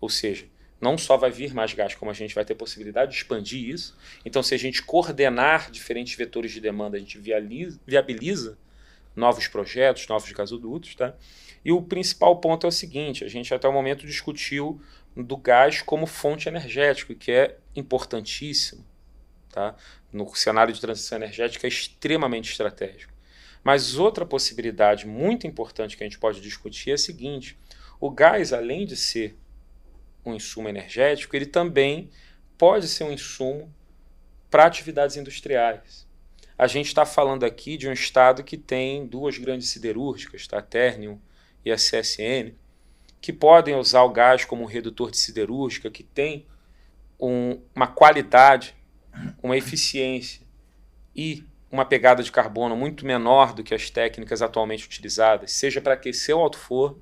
ou seja, não só vai vir mais gás, como a gente vai ter possibilidade de expandir isso. Então, se a gente coordenar diferentes vetores de demanda, a gente viabiliza novos projetos, novos gasodutos, tá? E o principal ponto é o seguinte: a gente até o momento discutiu do gás como fonte energética, que é importantíssimo, tá? No cenário de transição energética é extremamente estratégico. Mas outra possibilidade muito importante que a gente pode discutir é a seguinte: o gás, além de ser um insumo energético, ele também pode ser um insumo para atividades industriais a gente está falando aqui de um estado que tem duas grandes siderúrgicas, tá? a Ternium e a CSN, que podem usar o gás como um redutor de siderúrgica, que tem um, uma qualidade, uma eficiência e uma pegada de carbono muito menor do que as técnicas atualmente utilizadas, seja para aquecer o alto forno,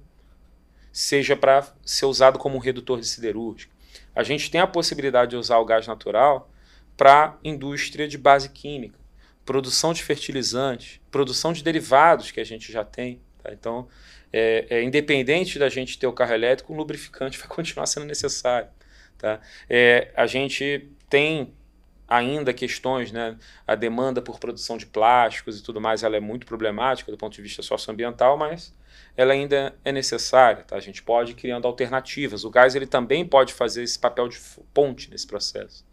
seja para ser usado como um redutor de siderúrgica. A gente tem a possibilidade de usar o gás natural para indústria de base química produção de fertilizantes, produção de derivados que a gente já tem. Tá? Então, é, é, independente da gente ter o carro elétrico, o lubrificante vai continuar sendo necessário. Tá? É, a gente tem ainda questões, né? a demanda por produção de plásticos e tudo mais, ela é muito problemática do ponto de vista socioambiental, mas ela ainda é necessária. Tá? A gente pode ir criando alternativas. O gás ele também pode fazer esse papel de ponte nesse processo,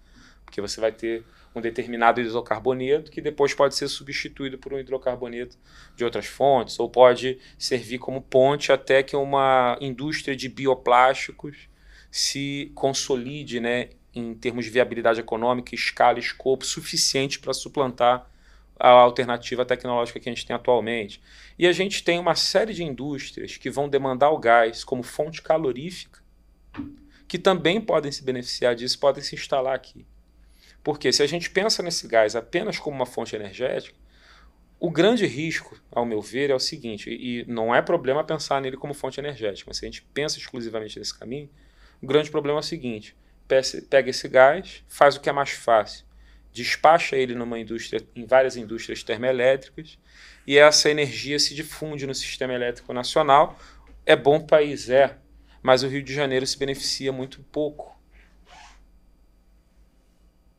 porque você vai ter um determinado hidrocarboneto que depois pode ser substituído por um hidrocarboneto de outras fontes, ou pode servir como ponte até que uma indústria de bioplásticos se consolide né, em termos de viabilidade econômica, escala escopo suficiente para suplantar a alternativa tecnológica que a gente tem atualmente. E a gente tem uma série de indústrias que vão demandar o gás como fonte calorífica, que também podem se beneficiar disso, podem se instalar aqui. Porque se a gente pensa nesse gás apenas como uma fonte energética, o grande risco, ao meu ver, é o seguinte, e não é problema pensar nele como fonte energética, mas se a gente pensa exclusivamente nesse caminho, o grande problema é o seguinte: pega esse gás, faz o que é mais fácil, despacha ele numa indústria, em várias indústrias termoelétricas, e essa energia se difunde no sistema elétrico nacional. É bom país, é, mas o Rio de Janeiro se beneficia muito pouco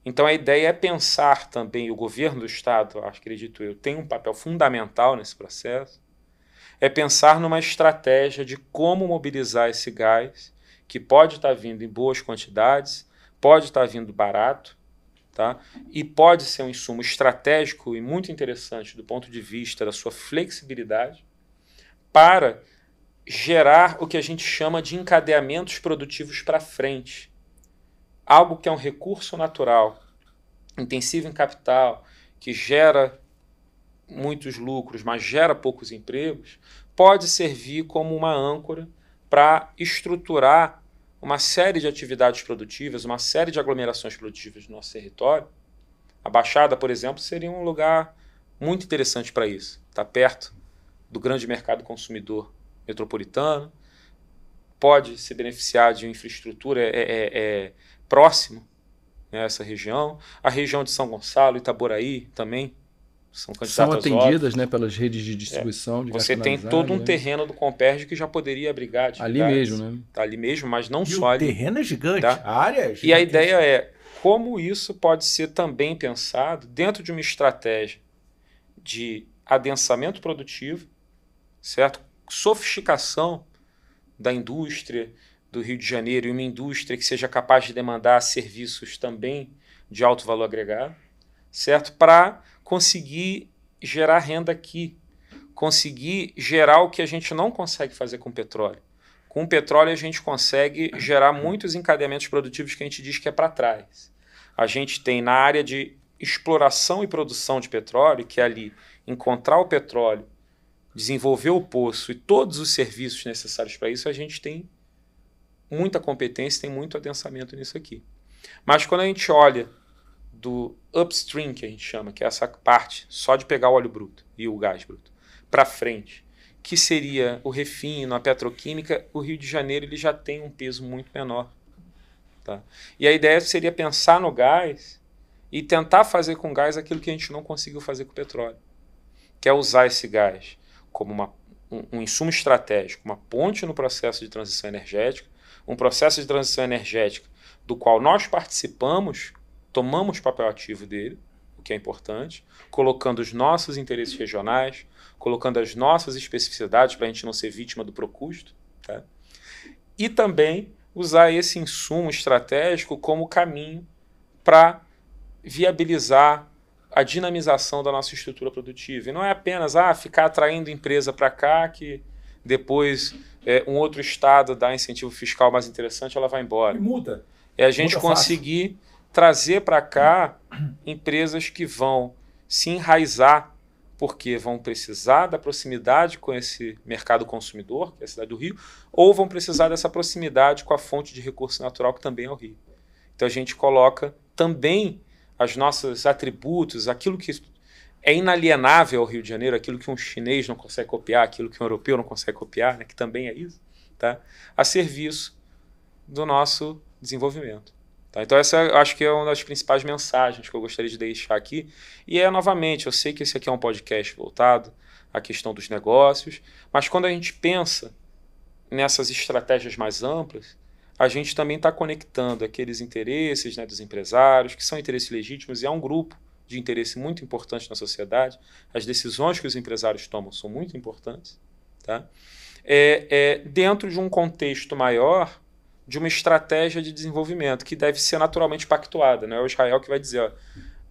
então a ideia é pensar também, o governo do Estado, acredito eu, tem um papel fundamental nesse processo, é pensar numa estratégia de como mobilizar esse gás, que pode estar tá vindo em boas quantidades, pode estar tá vindo barato, tá? e pode ser um insumo estratégico e muito interessante do ponto de vista da sua flexibilidade, para gerar o que a gente chama de encadeamentos produtivos para frente algo que é um recurso natural, intensivo em capital, que gera muitos lucros, mas gera poucos empregos, pode servir como uma âncora para estruturar uma série de atividades produtivas, uma série de aglomerações produtivas no nosso território. A Baixada, por exemplo, seria um lugar muito interessante para isso. Está perto do grande mercado consumidor metropolitano, pode se beneficiar de infraestrutura. É, é, é, próximo né, a essa região. A região de São Gonçalo, Itaboraí também são candidatas. São atendidas né, pelas redes de é, distribuição. É. De Você tem todo um né? terreno do Comperj que já poderia abrigar. Ali mesmo, né? Tá ali mesmo, mas não e só o ali. terreno é gigante, tá? a área é gigante. E a ideia é como isso pode ser também pensado dentro de uma estratégia de adensamento produtivo, certo? Sofisticação da indústria, do Rio de Janeiro e uma indústria que seja capaz de demandar serviços também de alto valor agregado, certo? Para conseguir gerar renda aqui, conseguir gerar o que a gente não consegue fazer com petróleo. Com petróleo a gente consegue gerar muitos encadeamentos produtivos que a gente diz que é para trás. A gente tem na área de exploração e produção de petróleo, que é ali encontrar o petróleo, desenvolver o poço e todos os serviços necessários para isso, a gente tem muita competência, tem muito adensamento nisso aqui. Mas quando a gente olha do upstream, que a gente chama, que é essa parte só de pegar o óleo bruto e o gás bruto, para frente, que seria o refino, a petroquímica, o Rio de Janeiro ele já tem um peso muito menor. Tá? E a ideia seria pensar no gás e tentar fazer com gás aquilo que a gente não conseguiu fazer com o petróleo, que é usar esse gás como uma, um, um insumo estratégico, uma ponte no processo de transição energética, um processo de transição energética do qual nós participamos, tomamos papel ativo dele, o que é importante, colocando os nossos interesses regionais, colocando as nossas especificidades para a gente não ser vítima do procusto, tá? e também usar esse insumo estratégico como caminho para viabilizar a dinamização da nossa estrutura produtiva. E não é apenas ah, ficar atraindo empresa para cá que depois é, um outro estado dá incentivo fiscal mais interessante, ela vai embora. E muda. É a gente muda conseguir fácil. trazer para cá empresas que vão se enraizar, porque vão precisar da proximidade com esse mercado consumidor, que é a cidade do Rio, ou vão precisar dessa proximidade com a fonte de recurso natural, que também é o Rio. Então a gente coloca também as nossas atributos, aquilo que é inalienável ao Rio de Janeiro aquilo que um chinês não consegue copiar, aquilo que um europeu não consegue copiar, né, que também é isso, tá? a serviço do nosso desenvolvimento. Tá? Então, essa eu acho que é uma das principais mensagens que eu gostaria de deixar aqui. E é, novamente, eu sei que esse aqui é um podcast voltado à questão dos negócios, mas quando a gente pensa nessas estratégias mais amplas, a gente também está conectando aqueles interesses né, dos empresários, que são interesses legítimos, e é um grupo de interesse muito importante na sociedade, as decisões que os empresários tomam são muito importantes, tá? é, é dentro de um contexto maior de uma estratégia de desenvolvimento que deve ser naturalmente pactuada. Não é o Israel que vai dizer, ó,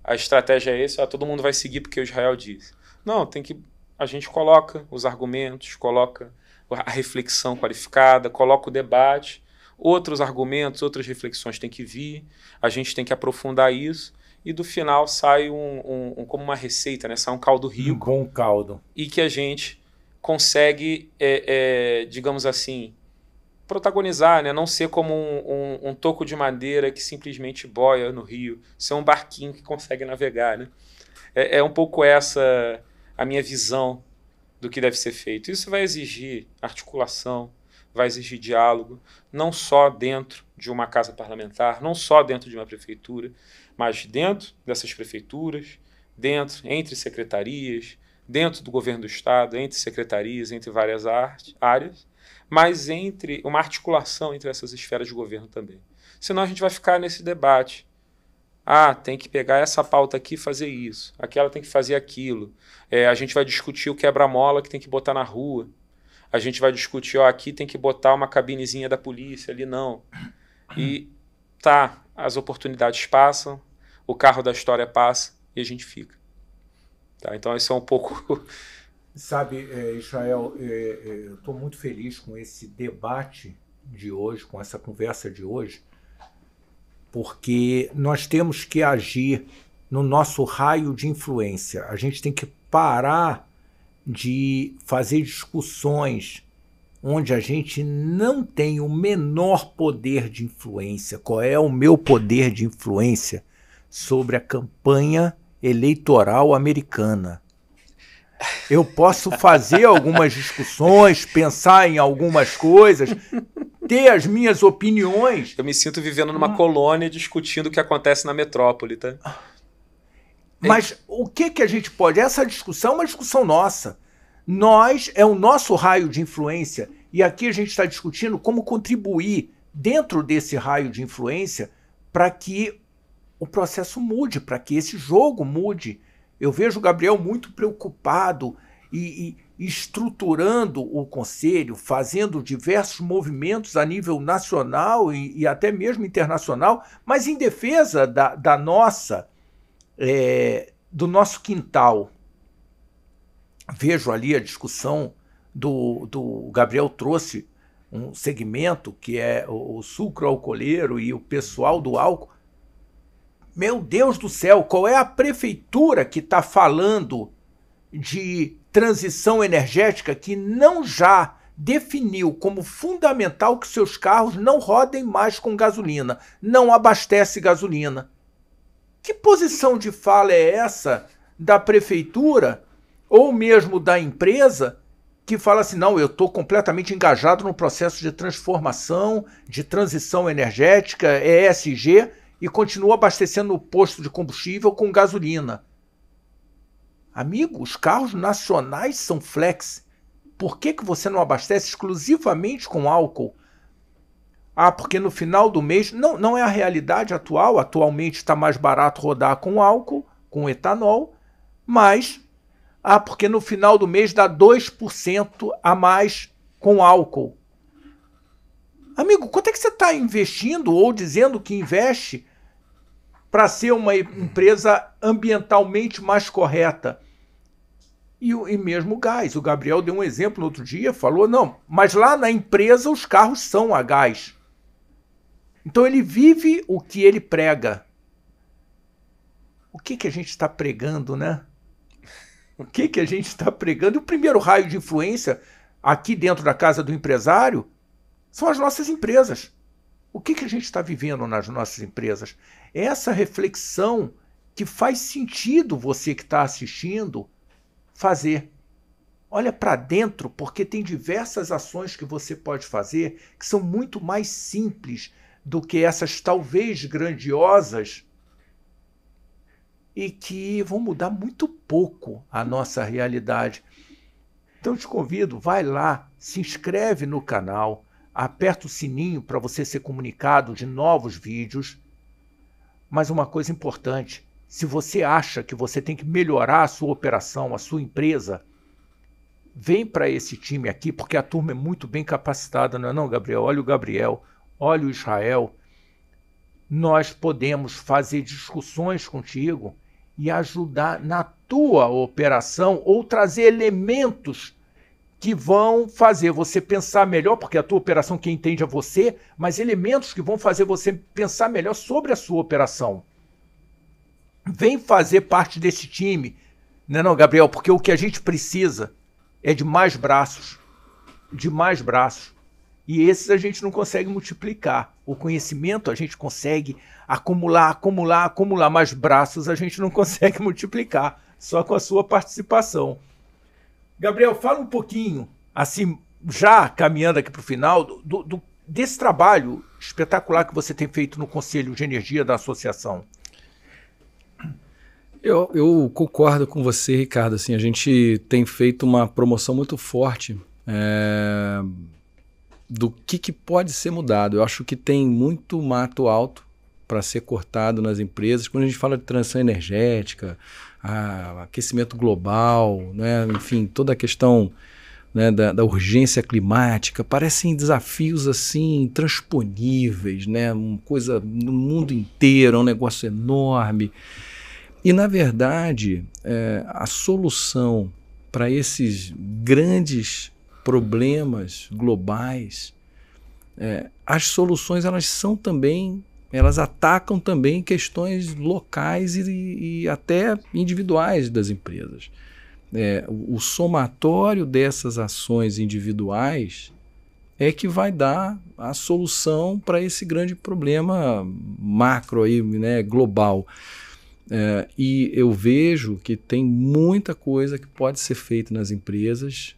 a estratégia é essa, ó, todo mundo vai seguir porque o Israel diz. Não, tem que a gente coloca os argumentos, coloca a reflexão qualificada, coloca o debate, outros argumentos, outras reflexões têm que vir, a gente tem que aprofundar isso e do final sai um, um, um, como uma receita, né? Sai um caldo rico. Um bom caldo. E que a gente consegue, é, é, digamos assim, protagonizar, né? Não ser como um, um, toco de madeira que simplesmente boia no rio, ser um barquinho que consegue navegar, né? É, é um pouco essa a minha visão do que deve ser feito. Isso vai exigir articulação, vai exigir diálogo, não só dentro de uma casa parlamentar, não só dentro de uma prefeitura, mas dentro dessas prefeituras, dentro, entre secretarias, dentro do governo do estado, entre secretarias, entre várias áreas, mas entre uma articulação entre essas esferas de governo também. Senão a gente vai ficar nesse debate. Ah, tem que pegar essa pauta aqui e fazer isso. Aquela tem que fazer aquilo. É, a gente vai discutir o quebra-mola que tem que botar na rua. A gente vai discutir, ó, aqui tem que botar uma cabinezinha da polícia, ali não. E tá, as oportunidades passam, o carro da história passa e a gente fica. Tá? Então, isso é um pouco. Sabe, é, Israel, é, é, eu estou muito feliz com esse debate de hoje, com essa conversa de hoje, porque nós temos que agir no nosso raio de influência. A gente tem que parar de fazer discussões onde a gente não tem o menor poder de influência. Qual é o meu poder de influência sobre a campanha eleitoral americana? Eu posso fazer algumas discussões, pensar em algumas coisas, ter as minhas opiniões. Eu me sinto vivendo numa colônia discutindo o que acontece na metrópole, tá? Mas o que, que a gente pode? Essa discussão é uma discussão nossa. Nós é o nosso raio de influência e aqui a gente está discutindo como contribuir dentro desse raio de influência para que o processo mude, para que esse jogo mude. Eu vejo o Gabriel muito preocupado e, e estruturando o conselho, fazendo diversos movimentos a nível nacional e, e até mesmo internacional, mas em defesa da, da nossa, é, do nosso quintal, vejo ali a discussão do, do Gabriel trouxe um segmento que é o, o sucro alcooleiro e o pessoal do álcool. Meu Deus do céu, qual é a prefeitura que está falando de transição energética que não já definiu como fundamental que seus carros não rodem mais com gasolina, não abastece gasolina? Que posição de fala é essa da prefeitura ou mesmo da empresa que fala assim: não, eu estou completamente engajado no processo de transformação, de transição energética, ESG, e continuo abastecendo o posto de combustível com gasolina. Amigo, os carros nacionais são flex. Por que, que você não abastece exclusivamente com álcool? Ah, porque no final do mês. Não, não é a realidade atual. Atualmente está mais barato rodar com álcool, com etanol, mas ah, porque no final do mês dá 2% a mais com álcool. Amigo, quanto é que você está investindo ou dizendo que investe para ser uma empresa ambientalmente mais correta? E, e mesmo o gás. O Gabriel deu um exemplo no outro dia, falou: não, mas lá na empresa os carros são a gás. Então ele vive o que ele prega. O que, que a gente está pregando, né? O que, que a gente está pregando? E o primeiro raio de influência aqui dentro da casa do empresário são as nossas empresas. O que, que a gente está vivendo nas nossas empresas? É essa reflexão que faz sentido você que está assistindo fazer. Olha para dentro, porque tem diversas ações que você pode fazer que são muito mais simples do que essas talvez grandiosas e que vão mudar muito pouco a nossa realidade. Então te convido, vai lá, se inscreve no canal, aperta o sininho para você ser comunicado de novos vídeos. Mas uma coisa importante, se você acha que você tem que melhorar a sua operação, a sua empresa, vem para esse time aqui, porque a turma é muito bem capacitada, não é não, Gabriel? Olha o Gabriel, olha o Israel. Nós podemos fazer discussões contigo e ajudar na tua operação ou trazer elementos que vão fazer você pensar melhor, porque a tua operação quem entende é você, mas elementos que vão fazer você pensar melhor sobre a sua operação. Vem fazer parte desse time, né não, Gabriel? Porque o que a gente precisa é de mais braços, de mais braços. E esses a gente não consegue multiplicar. O conhecimento a gente consegue acumular, acumular, acumular, mas braços a gente não consegue multiplicar, só com a sua participação. Gabriel, fala um pouquinho, assim, já caminhando aqui para o final, do, do, desse trabalho espetacular que você tem feito no Conselho de Energia da Associação. Eu, eu concordo com você, Ricardo. Assim, a gente tem feito uma promoção muito forte. É do que, que pode ser mudado. Eu acho que tem muito mato alto para ser cortado nas empresas. Quando a gente fala de transição energética, aquecimento global, né? enfim, toda a questão né, da, da, urgência climática, parecem desafios assim transponíveis, né? Uma coisa no mundo inteiro, é um negócio enorme. E na verdade, é, a solução para esses grandes problemas globais. É, as soluções elas são também, elas atacam também questões locais e, e até individuais das empresas. É, o, o somatório dessas ações individuais é que vai dar a solução para esse grande problema macro aí, né, global. É, e eu vejo que tem muita coisa que pode ser feita nas empresas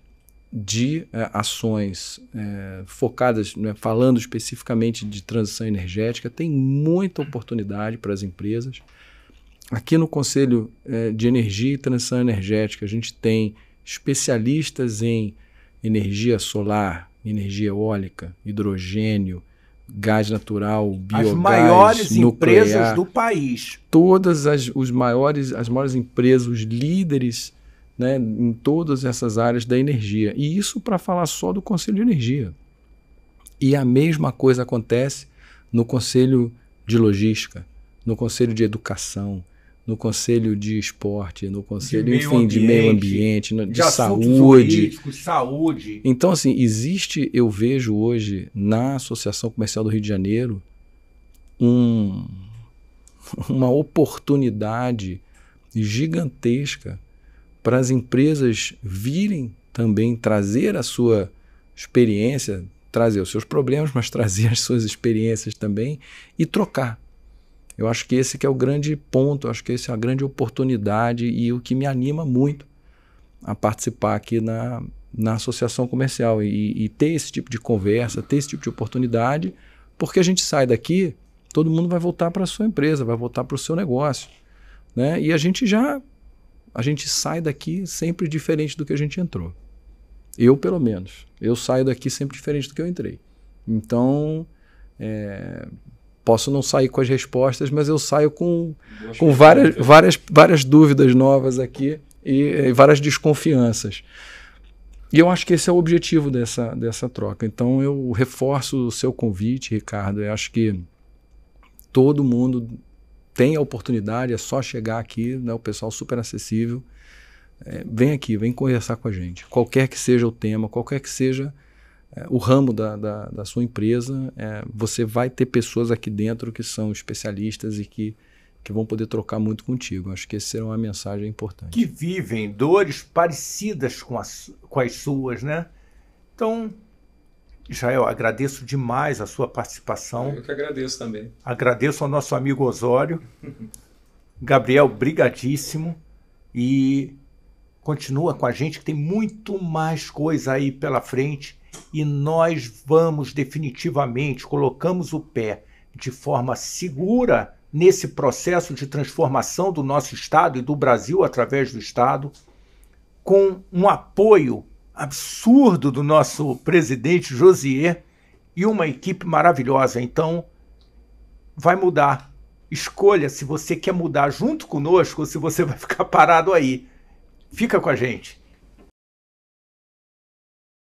de é, ações é, focadas, né, falando especificamente de transição energética, tem muita oportunidade para as empresas. Aqui no Conselho é, de Energia e Transição Energética, a gente tem especialistas em energia solar, energia eólica, hidrogênio, gás natural, biogás, As maiores nuclear, empresas do país. Todas as, os maiores, as maiores empresas, os líderes né, em todas essas áreas da energia. E isso para falar só do Conselho de Energia. E a mesma coisa acontece no Conselho de Logística, no Conselho de Educação, no Conselho de Esporte, no Conselho de enfim, ambiente, de Meio Ambiente, de, de saúde. saúde. Então, assim, existe, eu vejo hoje na Associação Comercial do Rio de Janeiro, um, uma oportunidade gigantesca para as empresas virem também trazer a sua experiência, trazer os seus problemas, mas trazer as suas experiências também e trocar. Eu acho que esse que é o grande ponto, acho que essa é a grande oportunidade e o que me anima muito a participar aqui na, na associação comercial e, e ter esse tipo de conversa, ter esse tipo de oportunidade, porque a gente sai daqui, todo mundo vai voltar para a sua empresa, vai voltar para o seu negócio. Né? E a gente já a gente sai daqui sempre diferente do que a gente entrou. Eu, pelo menos. Eu saio daqui sempre diferente do que eu entrei. Então, é, posso não sair com as respostas, mas eu saio com, com várias, várias, várias dúvidas novas aqui e, e várias desconfianças. E eu acho que esse é o objetivo dessa, dessa troca. Então, eu reforço o seu convite, Ricardo. Eu acho que todo mundo tem a oportunidade, é só chegar aqui, né, o pessoal super acessível. É, vem aqui, vem conversar com a gente. Qualquer que seja o tema, qualquer que seja é, o ramo da, da, da sua empresa, é, você vai ter pessoas aqui dentro que são especialistas e que, que vão poder trocar muito contigo. Acho que essa será uma mensagem importante. Que vivem dores parecidas com as, com as suas, né? Então, Israel, agradeço demais a sua participação. Eu que agradeço também. Agradeço ao nosso amigo Osório. Gabriel, brigadíssimo. E continua com a gente, que tem muito mais coisa aí pela frente. E nós vamos definitivamente, colocamos o pé de forma segura nesse processo de transformação do nosso Estado e do Brasil através do Estado, com um apoio absurdo do nosso presidente Josier e uma equipe maravilhosa. Então, vai mudar. Escolha se você quer mudar junto conosco ou se você vai ficar parado aí. Fica com a gente.